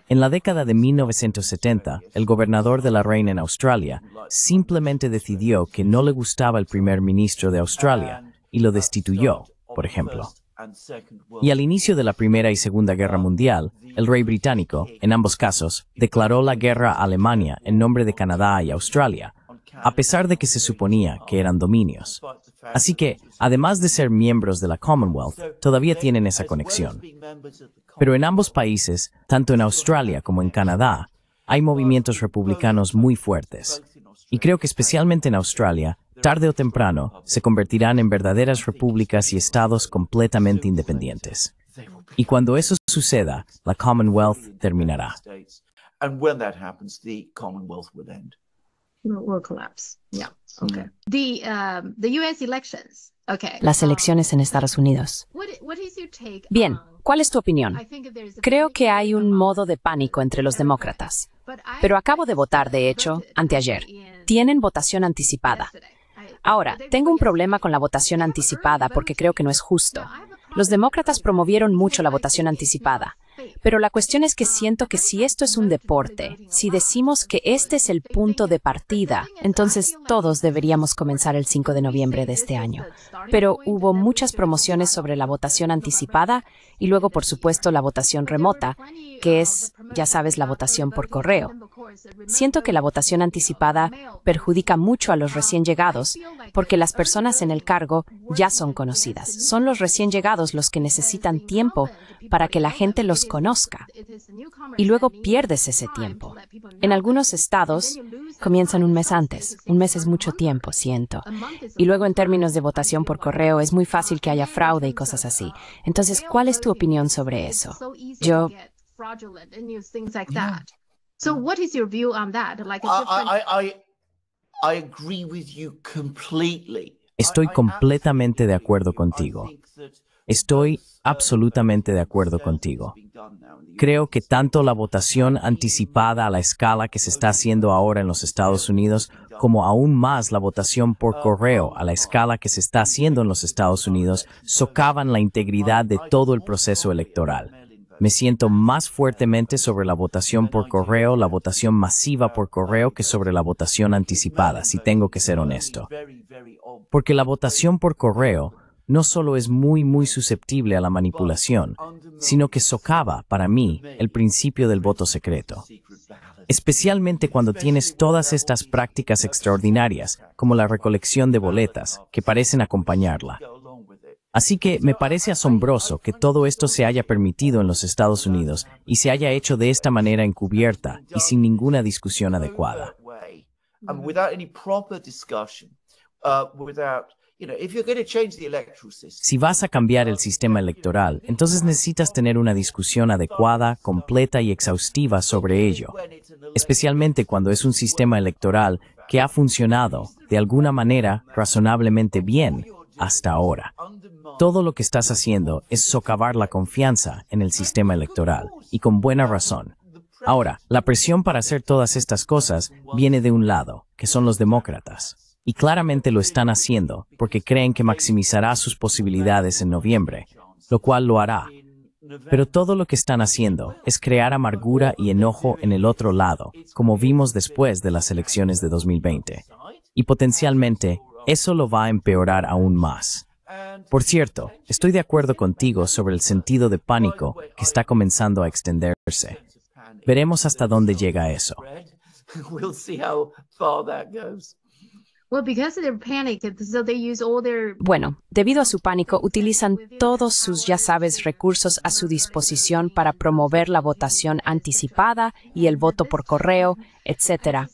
En la década de 1970, el gobernador de la Reina en Australia simplemente decidió que no le gustaba el primer ministro de Australia y lo destituyó, por ejemplo. Y al inicio de la Primera y Segunda Guerra Mundial, el rey británico, en ambos casos, declaró la guerra a Alemania en nombre de Canadá y Australia, a pesar de que se suponía que eran dominios. Así que, además de ser miembros de la Commonwealth, todavía tienen esa conexión. Pero en ambos países, tanto en Australia como en Canadá, hay movimientos republicanos muy fuertes. Y creo que especialmente en Australia, tarde o temprano, se convertirán en verdaderas repúblicas y estados completamente independientes. Y cuando eso suceda, la Commonwealth terminará. Las um, elecciones en Estados Unidos. Bien, ¿cuál es tu opinión? Creo que hay un modo de pánico entre los demócratas. Pero acabo de votar, de hecho, anteayer. Tienen votación anticipada. Ahora, tengo un problema con la votación anticipada porque creo que no es justo. Los demócratas promovieron mucho la votación anticipada. Pero la cuestión es que siento que si esto es un deporte, si decimos que este es el punto de partida, entonces todos deberíamos comenzar el 5 de noviembre de este año. Pero hubo muchas promociones sobre la votación anticipada y luego, por supuesto, la votación remota, que es, ya sabes, la votación por correo. Siento que la votación anticipada perjudica mucho a los recién llegados porque las personas en el cargo ya son conocidas. Son los recién llegados los que necesitan tiempo para que la gente los conozca. Y luego pierdes ese tiempo. En algunos estados comienzan un mes antes. Un mes es mucho tiempo, siento. Y luego en términos de votación por correo es muy fácil que haya fraude y cosas así. Uh, Entonces, ¿cuál es tu opinión sobre eso? Yo... Estoy completamente de acuerdo contigo. Estoy absolutamente de acuerdo contigo. Creo que tanto la votación anticipada a la escala que se está haciendo ahora en los Estados Unidos, como aún más la votación por correo a la escala que se está haciendo en los Estados Unidos, socavan la integridad de todo el proceso electoral. Me siento más fuertemente sobre la votación por correo, la votación masiva por correo, que sobre la votación anticipada, si tengo que ser honesto. Porque la votación por correo no solo es muy muy susceptible a la manipulación, sino que socava, para mí, el principio del voto secreto. Especialmente cuando tienes todas estas prácticas extraordinarias, como la recolección de boletas, que parecen acompañarla. Así que me parece asombroso que todo esto se haya permitido en los Estados Unidos y se haya hecho de esta manera encubierta y sin ninguna discusión adecuada. Si vas a cambiar el sistema electoral, entonces necesitas tener una discusión adecuada, completa y exhaustiva sobre ello, especialmente cuando es un sistema electoral que ha funcionado, de alguna manera, razonablemente bien hasta ahora. Todo lo que estás haciendo es socavar la confianza en el sistema electoral, y con buena razón. Ahora, la presión para hacer todas estas cosas viene de un lado, que son los demócratas. Y claramente lo están haciendo porque creen que maximizará sus posibilidades en noviembre, lo cual lo hará. Pero todo lo que están haciendo es crear amargura y enojo en el otro lado, como vimos después de las elecciones de 2020. Y potencialmente eso lo va a empeorar aún más. Por cierto, estoy de acuerdo contigo sobre el sentido de pánico que está comenzando a extenderse. Veremos hasta dónde llega eso. Bueno, debido a su pánico, utilizan todos sus, ya sabes, recursos a su disposición para promover la votación anticipada y el voto por correo, etc.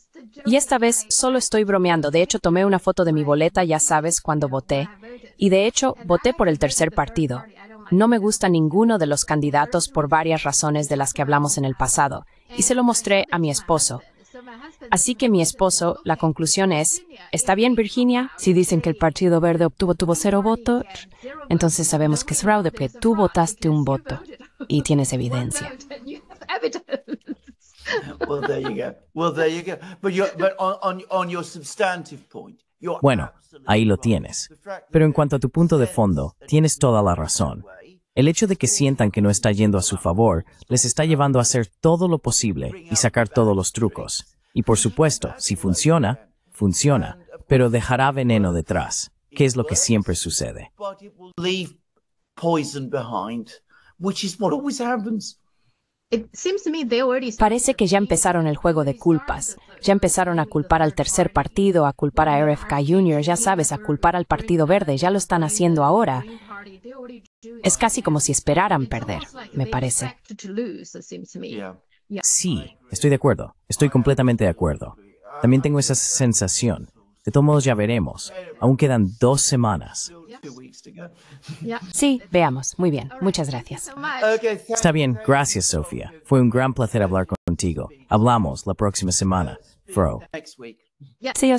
Y esta vez solo estoy bromeando. De hecho, tomé una foto de mi boleta, ya sabes, cuando voté. Y de hecho, voté por el tercer partido. No me gusta ninguno de los candidatos por varias razones de las que hablamos en el pasado. Y se lo mostré a mi esposo. Así que mi esposo, la conclusión es, está bien Virginia, si dicen que el Partido Verde obtuvo tuvo cero votos, entonces sabemos que es fraude, porque tú votaste un voto y tienes evidencia. Bueno, ahí lo tienes. Pero en cuanto a tu punto de fondo, tienes toda la razón. El hecho de que sientan que no está yendo a su favor les está llevando a hacer todo lo posible y sacar todos los trucos. Y por supuesto, si funciona, funciona, pero dejará veneno detrás, que es lo que siempre sucede. Parece que ya empezaron el juego de culpas. Ya empezaron a culpar al tercer partido, a culpar a RFK Jr., ya sabes, a culpar al Partido Verde, ya lo están haciendo ahora. Es casi como si esperaran perder, me parece. Sí, estoy de acuerdo, estoy completamente de acuerdo. También tengo esa sensación. De todos modos ya veremos. Aún quedan dos semanas. Sí, veamos. Muy bien. Muchas gracias. Está bien. Gracias, Sofía. Fue un gran placer hablar contigo. Hablamos la próxima semana. Fro. Sí,